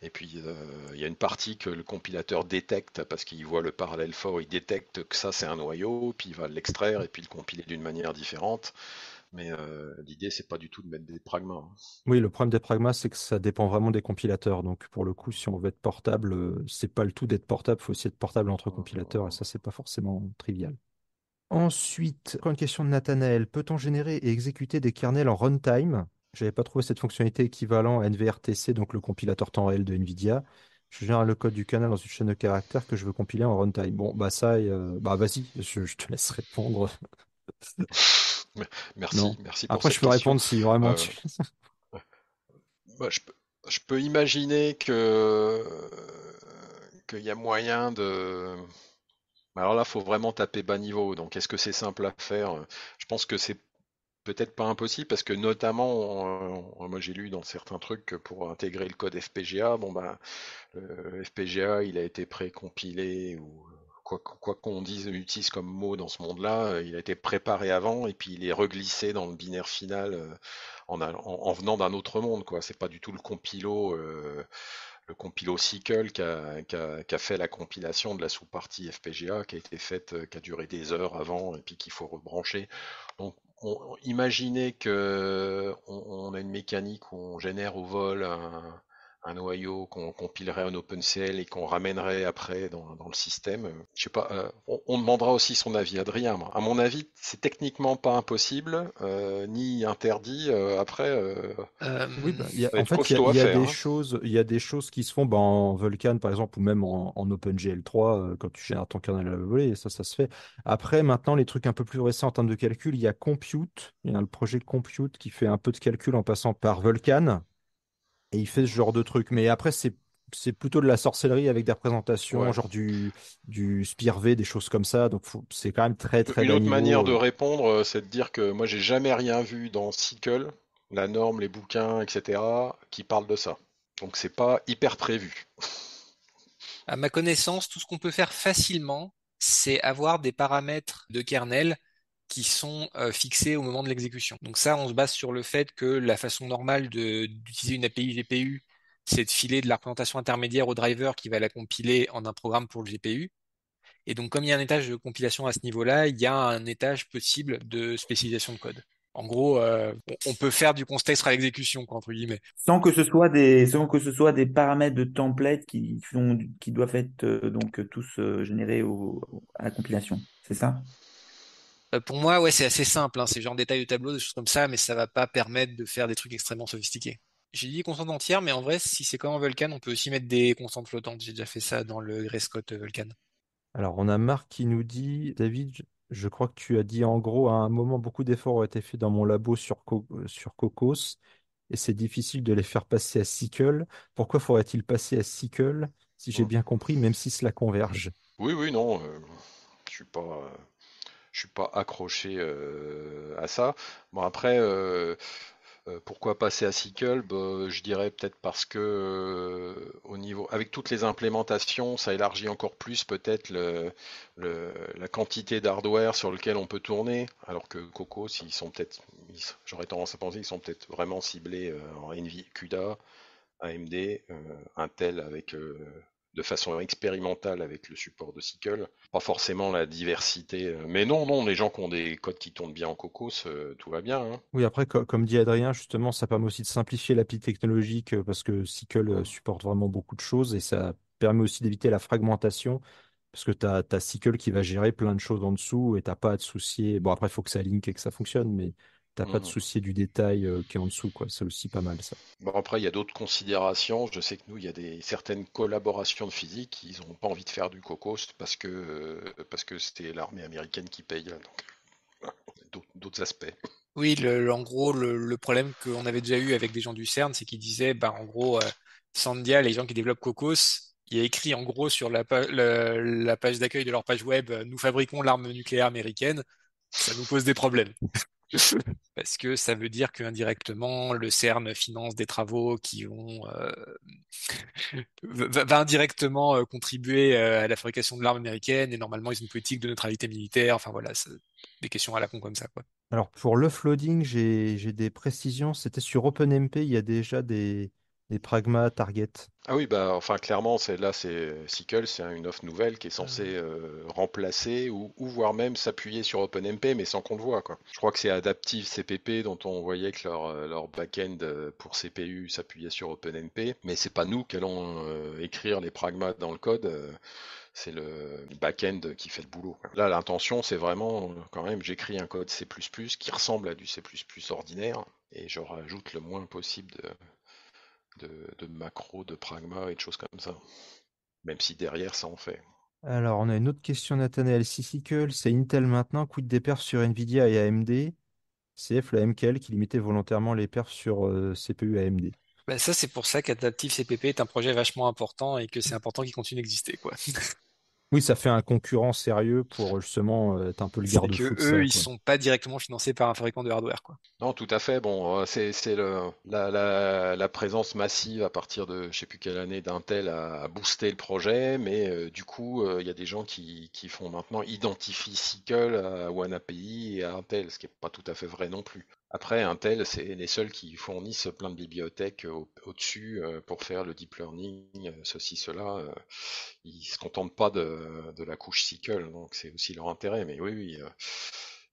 et puis euh, il y a une partie que le compilateur détecte parce qu'il voit le parallèle fort, il détecte que ça c'est un noyau, puis il va l'extraire et puis le compiler d'une manière différente. Mais l'idée c'est pas du tout de mettre des pragmas. Hein. Oui, le problème des pragmas c'est que ça dépend vraiment des compilateurs. Donc pour le coup, si on veut être portable, c'est pas le tout d'être portable, faut aussi être portable entre oh compilateurs et ça c'est pas forcément trivial. Ensuite, encore une question de Nathanaël, Peut-on générer et exécuter des kernels en runtime J'avais pas trouvé cette fonctionnalité équivalente à NVRTC, donc le compilateur temps réel de NVIDIA. Je génère le code du kernel dans une chaîne de caractères que je veux compiler en runtime. Bon, bah ça, euh, bah vas-y, je, te laisse répondre. merci, merci. Après, je peux répondre si vraiment. Euh, tu... Bah, je, peux, je, peux, imaginer que euh, qu'il y a moyen de alors là, il faut vraiment taper bas niveau. Donc, est-ce que c'est simple à faire Je pense que c'est peut-être pas impossible parce que notamment, moi j'ai lu dans certains trucs que pour intégrer le code FPGA, bon ben, le FPGA, il a été pré-compilé, ou quoi qu'on dise, utilise comme mot dans ce monde-là, il a été préparé avant et puis il est reglissé dans le binaire final euh, en, venant d'un autre monde. quoi. C'est pas du tout le compilo. Euh, le compilo cycle qui a, fait la compilation de la sous-partie FPGA qui a été faite, euh, qui a duré des heures avant et puis qu'il faut rebrancher. Donc, on, imaginez que on, a une mécanique où on génère au vol un, un noyau qu'on compilerait en OpenCL et qu'on ramènerait après dans, le système. Je sais pas, euh, on, demandera aussi son avis, Adrien. À mon avis, c'est techniquement pas impossible euh, ni interdit. Euh, après, bah, en fait, il y a, des hein. choses, il y a des choses qui se font bah, en Vulkan par exemple ou même en, OpenGL 3 quand tu génères ton kernel à la volée, ça, ça se fait. Après, maintenant, les trucs un peu plus récents en termes de calcul, il y a Compute, il y a le projet Compute qui fait un peu de calcul en passant par Vulkan et il fait ce genre de truc. Mais après, c'est plutôt de la sorcellerie avec des représentations genre du du spire des choses comme ça. Donc c'est quand même très très. Une autre manière de euh. répondre, euh, c'est de dire que moi j'ai jamais rien vu dans Cycle, la norme, les bouquins, etc. qui parle de ça. Donc c'est pas hyper prévu. À ma connaissance, tout ce qu'on peut faire facilement, c'est avoir des paramètres de kernel qui sont euh, fixés au moment de l'exécution. Donc ça, on se base sur le fait que la façon normale d'utiliser une API GPU, c'est de filer de la représentation intermédiaire au driver qui va la compiler en un programme pour le GPU. Et donc, comme il y a un étage de compilation à ce niveau-là, il y a un étage possible de spécialisation de code. En gros, euh, on peut faire du contexte à l'exécution, entre guillemets. Sans que ce soit des, sans que ce soit des paramètres de template qui doivent être euh, donc tous générés à la compilation. C'est ça euh, pour moi, ouais, c'est assez simple. Hein, c'est genre détail de tableau, des choses comme ça, mais ça ne va pas permettre de faire des trucs extrêmement sophistiqués. J'ai dit constante entière, mais en vrai, si c'est comme un Vulcan, on peut aussi mettre des constantes flottantes. J'ai déjà fait ça dans le Grayscott euh, Vulcan. Alors, on a Marc qui nous dit, David, je crois que tu as dit en gros, à un moment, beaucoup d'efforts ont été faits dans mon labo sur, euh, sur Cocos, et c'est difficile de les faire passer à Sickle. Pourquoi faudrait-il passer à Sickle, si j'ai hmm. bien compris, même si cela converge Oui, oui, non. je je suis pas je suis pas accroché euh, à ça. Bon après euh, euh, pourquoi passer à SQL bah, Je dirais peut-être parce que au niveau, avec toutes les implémentations, ça élargit encore plus peut-être la quantité d'hardware sur lequel on peut tourner. Alors que Coco, s'ils sont peut-être, j'aurais tendance à penser qu'ils sont peut-être vraiment ciblés en en CUDA, AMD, Intel avec de façon expérimentale avec le support de SQL. Pas forcément la diversité. Euh, mais non, non, les gens qui ont des codes qui tournent bien en cocos, euh, tout va bien. Hein. Oui, après, comme dit Adrien, justement, ça permet aussi de simplifier l'appli technologique euh, parce que Sickle supporte vraiment beaucoup de choses et ça permet aussi d'éviter la fragmentation parce que tu as, as, qui va gérer plein de choses en dessous et tu n'as pas à te soucier. Bon, après, il faut que ça link et que ça fonctionne, mais t'as pas de mmh souci du détail euh, qui est en dessous, quoi. C'est aussi pas mal ça. Bon après, il y a d'autres considérations. Je sais que nous, il y a des certaines collaborations de physique. Ils n'ont pas envie de faire du cocos parce que euh, c'était l'armée américaine qui paye. d'autres aspects. Oui, en gros, le, problème qu'on avait déjà eu avec des gens du CERN, c'est qu'ils disaient, bah en gros, euh, Sandia, les gens qui développent Cocos, il y a écrit en gros sur la, la page d'accueil de leur page web, nous fabriquons l'arme nucléaire américaine. Ça nous pose des problèmes. parce que ça veut dire qu'indirectement, le CERN finance des travaux qui vont euh, va, indirectement euh, contribuer euh, à la fabrication de l'arme américaine et normalement ils ont une politique de neutralité militaire. Enfin voilà, des questions à la con comme ça. Quoi. Alors pour le j'ai des précisions. C'était sur OpenMP, il y a déjà des les pragmas, Target. Ah oui, bah enfin clairement, c'est là c'est SQL c'est une offre nouvelle qui est censée euh, remplacer ou, voire même s'appuyer sur OpenMP, mais sans qu'on le voit quoi. Je crois que c'est Adaptive CPP dont on voyait que leur, euh, leur back-end euh, pour CPU s'appuyait sur OpenMP, mais c'est pas nous qui allons écrire les pragmas dans le code. c'est le back-end qui fait le boulot. Là, l'intention, c'est vraiment quand même, j'écris un code C++ qui ressemble à du C++ ordinaire et je rajoute le moins possible de, de, macro, de pragma et de choses comme ça. Même si derrière, ça en fait. Alors, on a une autre question, Nathanael. c'est Intel maintenant, quid des perfs sur Nvidia et AMD CF, la qui limitait volontairement les perfs sur euh, CPU AMD. Bah, ça, c'est pour ça qu'Adaptive CPP est un projet vachement important et que c'est important qu'il continue d'exister. quoi. Oui, ça fait un concurrent sérieux pour euh, justement euh, être un peu le garde-fou. Eux, ça, ils sont pas directement financés par un fabricant de hardware, quoi. Non, tout à fait. Bon, euh, c'est la, présence massive à partir de je sais plus quelle année d'Intel à booster le projet, mais du coup, il y a des gens qui, font maintenant identifier SQL à OneAPI et à Intel, ce qui n'est pas tout à fait vrai non plus. Après, Intel, c'est les seuls qui fournissent plein de bibliothèques euh, au-dessus euh, pour faire le deep learning, euh, ceci, cela. ils ne se contentent pas de, la couche SQL, donc c'est aussi leur intérêt. Mais oui, oui.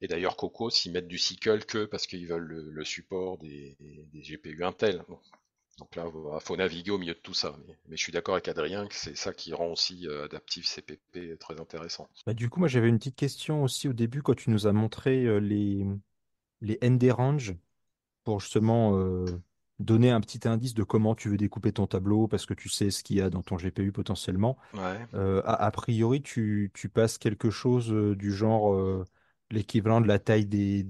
et d'ailleurs, Coco, s'ils mettent du SQL que parce qu'ils veulent le, support des, GPU Intel. Donc là, il faut naviguer au milieu de tout ça. Mais, je suis d'accord avec Adrien que c'est ça qui rend aussi Adaptive CPP très intéressant. Bah, du coup, moi j'avais une petite question aussi au début quand tu nous as montré les, les ND range pour justement euh, donner un petit indice de comment tu veux découper ton tableau parce que tu sais ce qu'il y a dans ton GPU potentiellement. Euh, a, priori, tu, passes quelque chose euh, du genre l'équivalent de la taille des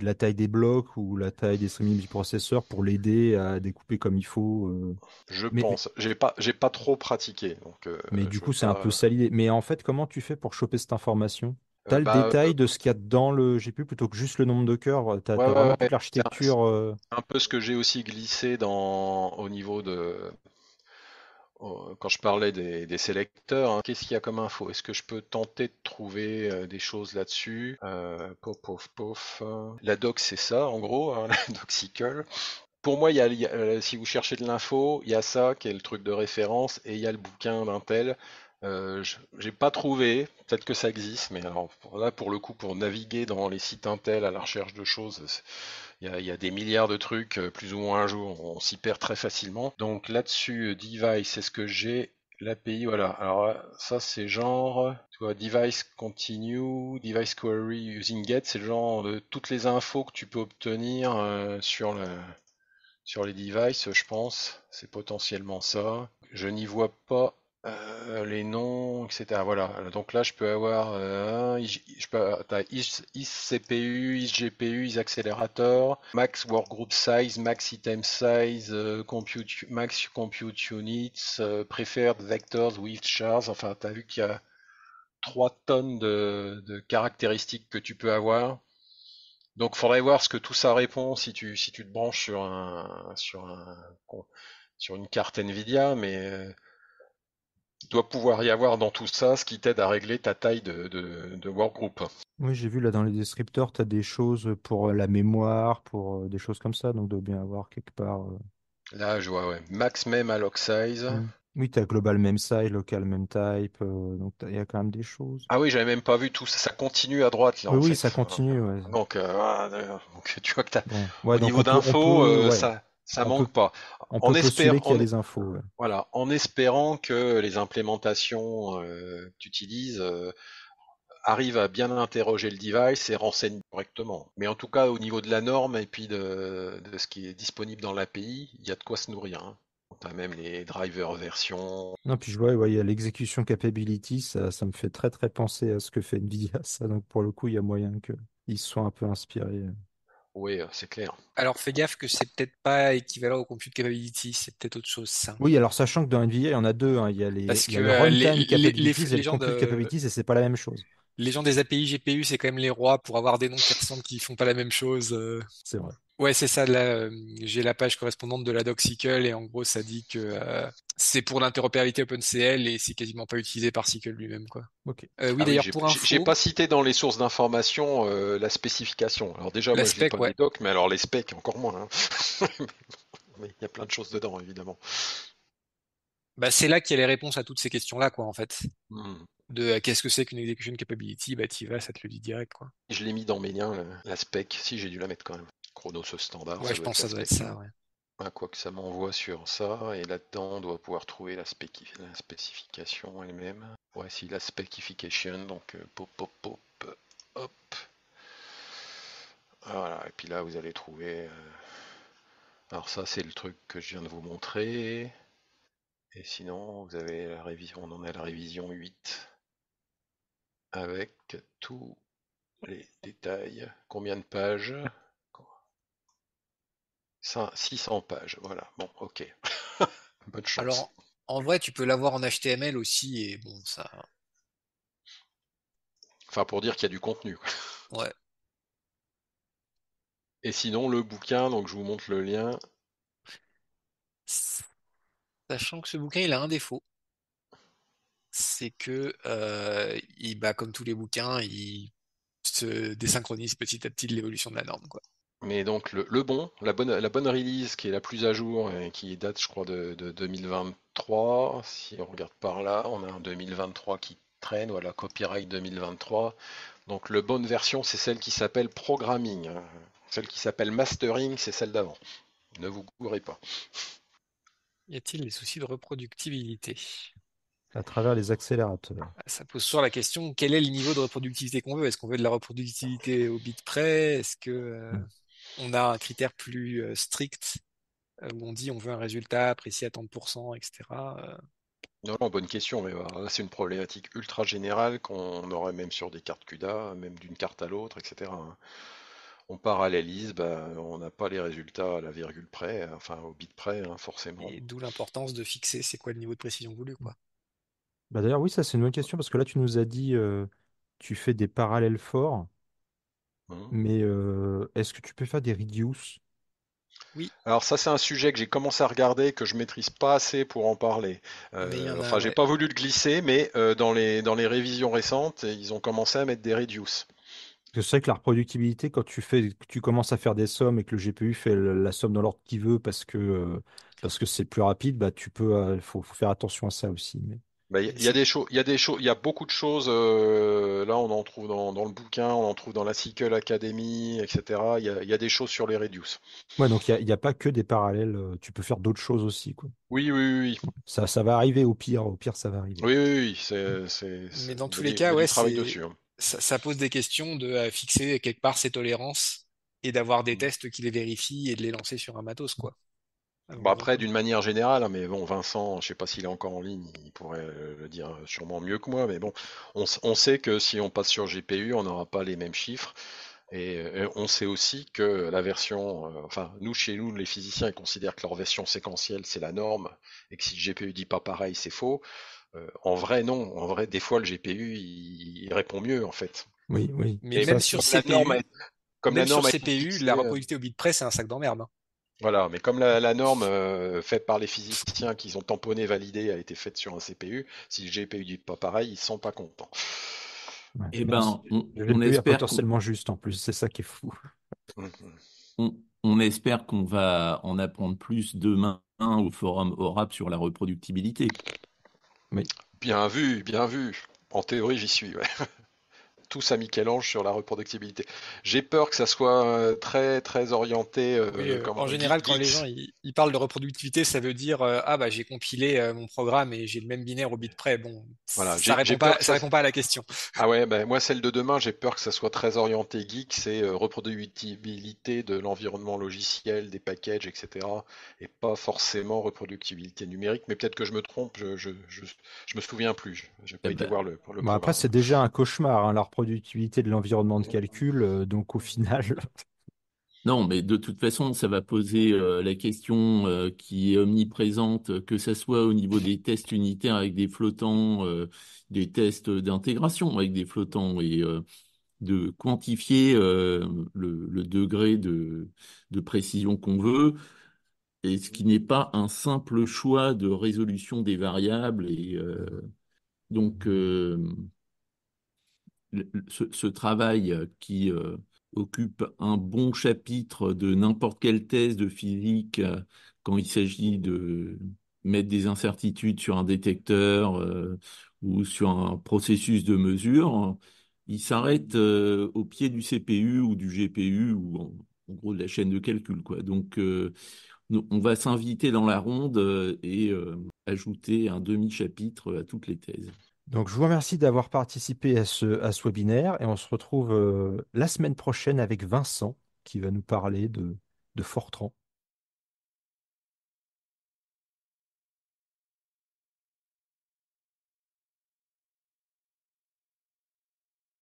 blocs ou la taille des streaming du pour l'aider à découper comme il faut. Je pense. J'ai pas pas trop pratiqué mais du coup, c'est un peu salidé. Mais en fait, comment tu fais pour choper cette information T'as euh, le bah, euh, détail de ce qu'il y a dans le GPU plutôt que juste le nombre de cœurs. Euh, t'as l'architecture. Un, peu ce que j'ai aussi glissé dans, au niveau de. Quand je parlais des, sélecteurs, hein, qu'est-ce qu'il y a comme info Est-ce que je peux tenter de trouver des choses là-dessus Pof, pof, La doc, c'est ça, en gros, hein, la doxicle. Pour moi, si vous cherchez de l'info, il y a ça qui est le truc de référence et il y a le bouquin d'Intel euh, j'ai pas trouvé, peut-être que ça existe, mais alors là pour le coup, pour naviguer dans les sites Intel à la recherche de choses, il y, a des milliards de trucs, euh, plus ou moins un jour, on s'y perd très facilement. Donc là-dessus, euh, device, c'est ce que j'ai L'API, voilà. Alors ça, c'est genre, tu device continue, device query using get, c'est le genre de toutes les infos que tu peux obtenir sur, le, sur les devices, je pense. C'est potentiellement ça. Je n'y vois pas euh, les noms, etc. Voilà. Donc là, je peux avoir euh, je CPU, GPU, accélérateur, max workgroup size, max item size, euh, max compute units, euh, preferred vectors with chars. Enfin, tu as vu qu'il y a 3 tonnes de, caractéristiques que tu peux avoir. Donc, faudrait voir ce que tout ça répond si tu, si tu te branches sur un, sur sur une carte Nvidia, mais doit pouvoir y avoir dans tout ça ce qui t'aide à régler ta taille de, de, de workgroup. Oui, j'ai vu là dans les descripteurs, tu as des choses pour euh, la mémoire, pour euh, des choses comme ça, donc doit bien avoir quelque part. Euh. Là, je vois, ouais. Max même à size. Oui, tu as global même size, local même type, donc il y a quand même des choses. Ah oui, j'avais même pas vu tout ça, ça continue à droite là. Oui, oui ça continue. Ouais. Donc, ah, tu vois que tu as au niveau d'info, ça. Ça manque pas. en espérant infos. Voilà, en espérant que les implémentations euh, que tu utilises euh, arrivent à bien interroger le device et renseignent correctement. Mais en tout cas, au niveau de la norme et puis de, ce qui est disponible dans l'API, il y a de quoi se nourrir. On hein. a même les drivers versions. Non, puis je vois, il y a l'execution capability, ça, ça, me fait très très penser à ce que fait Nvidia. Ça, donc pour le coup, il y a moyen qu'ils soient un peu inspirés. Euh. Oui, euh, c'est clair. Alors fais gaffe que c'est peut-être pas équivalent au compute capability, c'est peut-être autre chose ça. Oui, alors sachant que dans NVIDIA, il y en a deux, hein. il y a les, le euh, runtime les- et le compute capability capabilities et c'est pas la même chose les gens des API GPU, c'est quand même les rois pour avoir des noms qui ressemblent, qui font pas la même chose. Euh. C'est vrai. Ouais, c'est ça. Euh, j'ai la page correspondante de la doc SQL et en gros, ça dit que euh, c'est pour l'interopérabilité OpenCL et c'est quasiment pas utilisé par SQL lui-même, quoi. Ok. Ah oui, d'ailleurs, pour info, j'ai pas cité dans les sources d'information la spécification. Alors déjà, moi, spec, pas mais alors les specs encore moins. Hein. il y a plein de choses dedans, évidemment. Bah, c'est là qu'il y a les réponses à toutes ces questions-là, quoi, en fait. Hmm de ah, qu'est-ce que c'est qu'une execution capability, bah t'y vas, ça te le dit direct quoi. Je l'ai mis dans mes liens, la spec, si j'ai dû la mettre quand même. Chronos standard. Ouais, je pense que ça doit être ça, ouais. Ah, quoi que ça m'envoie sur ça, et là-dedans on doit pouvoir trouver la, la spécification elle-même. Voici la specification, donc euh, pop pop pop, hop. Voilà, et puis là vous allez trouver. Euh, alors ça c'est le truc que je viens de vous montrer. Et sinon, vous avez la révision, on en a la révision 8 avec tous les détails. Combien de pages 600 pages, voilà. Bon, ok. Bonne chance. Alors, en vrai, tu peux l'avoir en HTML aussi, et bon, ça. Hein. Enfin, pour dire qu'il y a du contenu. Ouais. Et sinon, le bouquin, donc je vous montre le lien. Sachant que ce bouquin, il a un défaut c'est que, euh, il, bah, comme tous les bouquins, il se désynchronise petit à petit de l'évolution de la norme. Quoi. Mais donc le, bon, la bonne, la bonne release qui est la plus à jour et qui date, je crois, de, 2023. Si on regarde par là, on a un 2023 qui traîne, voilà, copyright 2023. Donc le bonne version, c'est celle qui s'appelle programming. Hein. Celle qui s'appelle mastering, c'est celle d'avant. Ne vous gourrez pas. Y a-t-il des soucis de reproductibilité à travers les accélérateurs. Ah, ça pose toujours la question quel est le niveau de reproductivité qu'on veut Est-ce qu'on veut de la reproductivité au bit près Est-ce que euh, hmm. on a un critère plus euh, strict euh, où on dit on veut un résultat précis à tant de pourcents, etc. Non, bonne question, mais bah, c'est une problématique ultra générale qu'on aurait même sur des cartes CUDA, même d'une carte à l'autre, etc. Hein. On parallélise, bah, on n'a pas les résultats à la virgule près, enfin au bit près, hein, forcément. Et d'où l'importance de fixer c'est quoi le niveau de précision voulu, quoi. Bah, d'ailleurs, oui, ça c'est une bonne question parce que là tu nous as dit tu fais des parallèles forts, mmh. mais est-ce que tu peux faire des reduce? Oui, Alors ça, c'est un sujet que j'ai commencé à regarder, que je maîtrise pas assez pour en parler. Euh, enfin, j'ai pas voulu le glisser, mais dans les, dans les révisions récentes, ils ont commencé à mettre des reduce. Je sais c'est vrai que la reproductibilité, quand tu fais, tu commences à faire des sommes et que le GPU fait la somme dans l'ordre qu'il veut parce que c'est plus rapide, bah tu peux, faut, faire attention à ça aussi. mais- il bah, y, a des choses, il y a des choses, il y a beaucoup de choses. Euh, là, on en trouve dans, le bouquin, on en trouve dans la cycle Academy, etc. Il y, a, des choses sur les Reduce. Ouais, donc il n'y a, pas que des parallèles. Euh, tu peux faire d'autres choses aussi, quoi. Oui, oui, oui. Ça, ça va arriver au pire. Au pire, ça va arriver. Oui, oui, oui. Mais dans tous les cas, hein. ça, ça, pose des questions de fixer quelque part ces tolérances et d'avoir des mm. tests qui les vérifient et de les lancer sur un matos, quoi. Ah, bah, après, d'une manière générale, hein, mais bon, Vincent, je ne sais pas s'il est encore en ligne, il pourrait le euh, dire sûrement mieux que moi, mais bon, on, sait que si on passe sur GPU, on n'aura pas les mêmes chiffres. Et, euh, on sait aussi que la version, euh, enfin, nous, chez nous, les physiciens, ils considèrent que leur version séquentielle, c'est la norme, et que si le GPU dit pas pareil, c'est faux. en vrai, non. En vrai, des fois, le GPU, il, répond mieux, en fait. Oui, oui. Mais même, sur CPU, comme la norme sur CPU, la reproductivité au bit près, c'est un sac d'emmerde. Hein. Voilà, mais comme la, norme euh, faite par les physiciens qu'ils ont tamponné, validée, a été faite sur un CPU, si le GPU dit pas pareil, ils sont pas contents. Et eh ben, on, espère potentiellement juste en plus, c'est ça qui est fou. Mm-hmm. on, espère qu'on va en apprendre plus demain au forum ORAP sur la reproductibilité. Oui. Bien vu, bien vu. En théorie, j'y suis. Ouais. tous à Michel-Ange sur la reproductibilité. J'ai peur que ça soit euh, très très orienté. Euh, euh, en général, quand les gens ils, parlent de reproductibilité, ça veut dire ah bah j'ai compilé mon programme et j'ai le même binaire au bit près. Bon, voilà, ça répond pas, ça... répond pas à la question. Ah ouais, ben moi celle de demain, j'ai peur que ça soit très orienté geek, c'est reproductibilité de l'environnement logiciel, des packages, etc. Et pas forcément reproductibilité numérique, mais peut-être que je me trompe, je, je, je, me souviens plus. Je pas été eh ben, le, bah, Après, c'est déjà un cauchemar, hein, la reproductibilité productivité de l'environnement de calcul. Euh, donc au final. Non, mais de toute façon, ça va poser euh, la question euh, qui est omniprésente, que ce soit au niveau des tests unitaires avec des flottants, des tests d'intégration avec des flottants, et de quantifier le, le, degré de, de précision qu'on veut, et ce qui n'est pas un simple choix de résolution des variables. Et donc, ce, travail euh, qui euh, occupe un bon chapitre de n'importe quelle thèse de physique euh, quand il s'agit de mettre des incertitudes sur un détecteur ou sur un processus de mesure, il s'arrête au pied du CPU ou du GPU ou en, gros de la chaîne de calcul. Quoi. Donc on va s'inviter dans la ronde et ajouter un demi-chapitre à toutes les thèses. Donc, je vous remercie d'avoir participé à ce, à ce webinaire et on se retrouve euh, la semaine prochaine avec Vincent qui va nous parler de Fortran.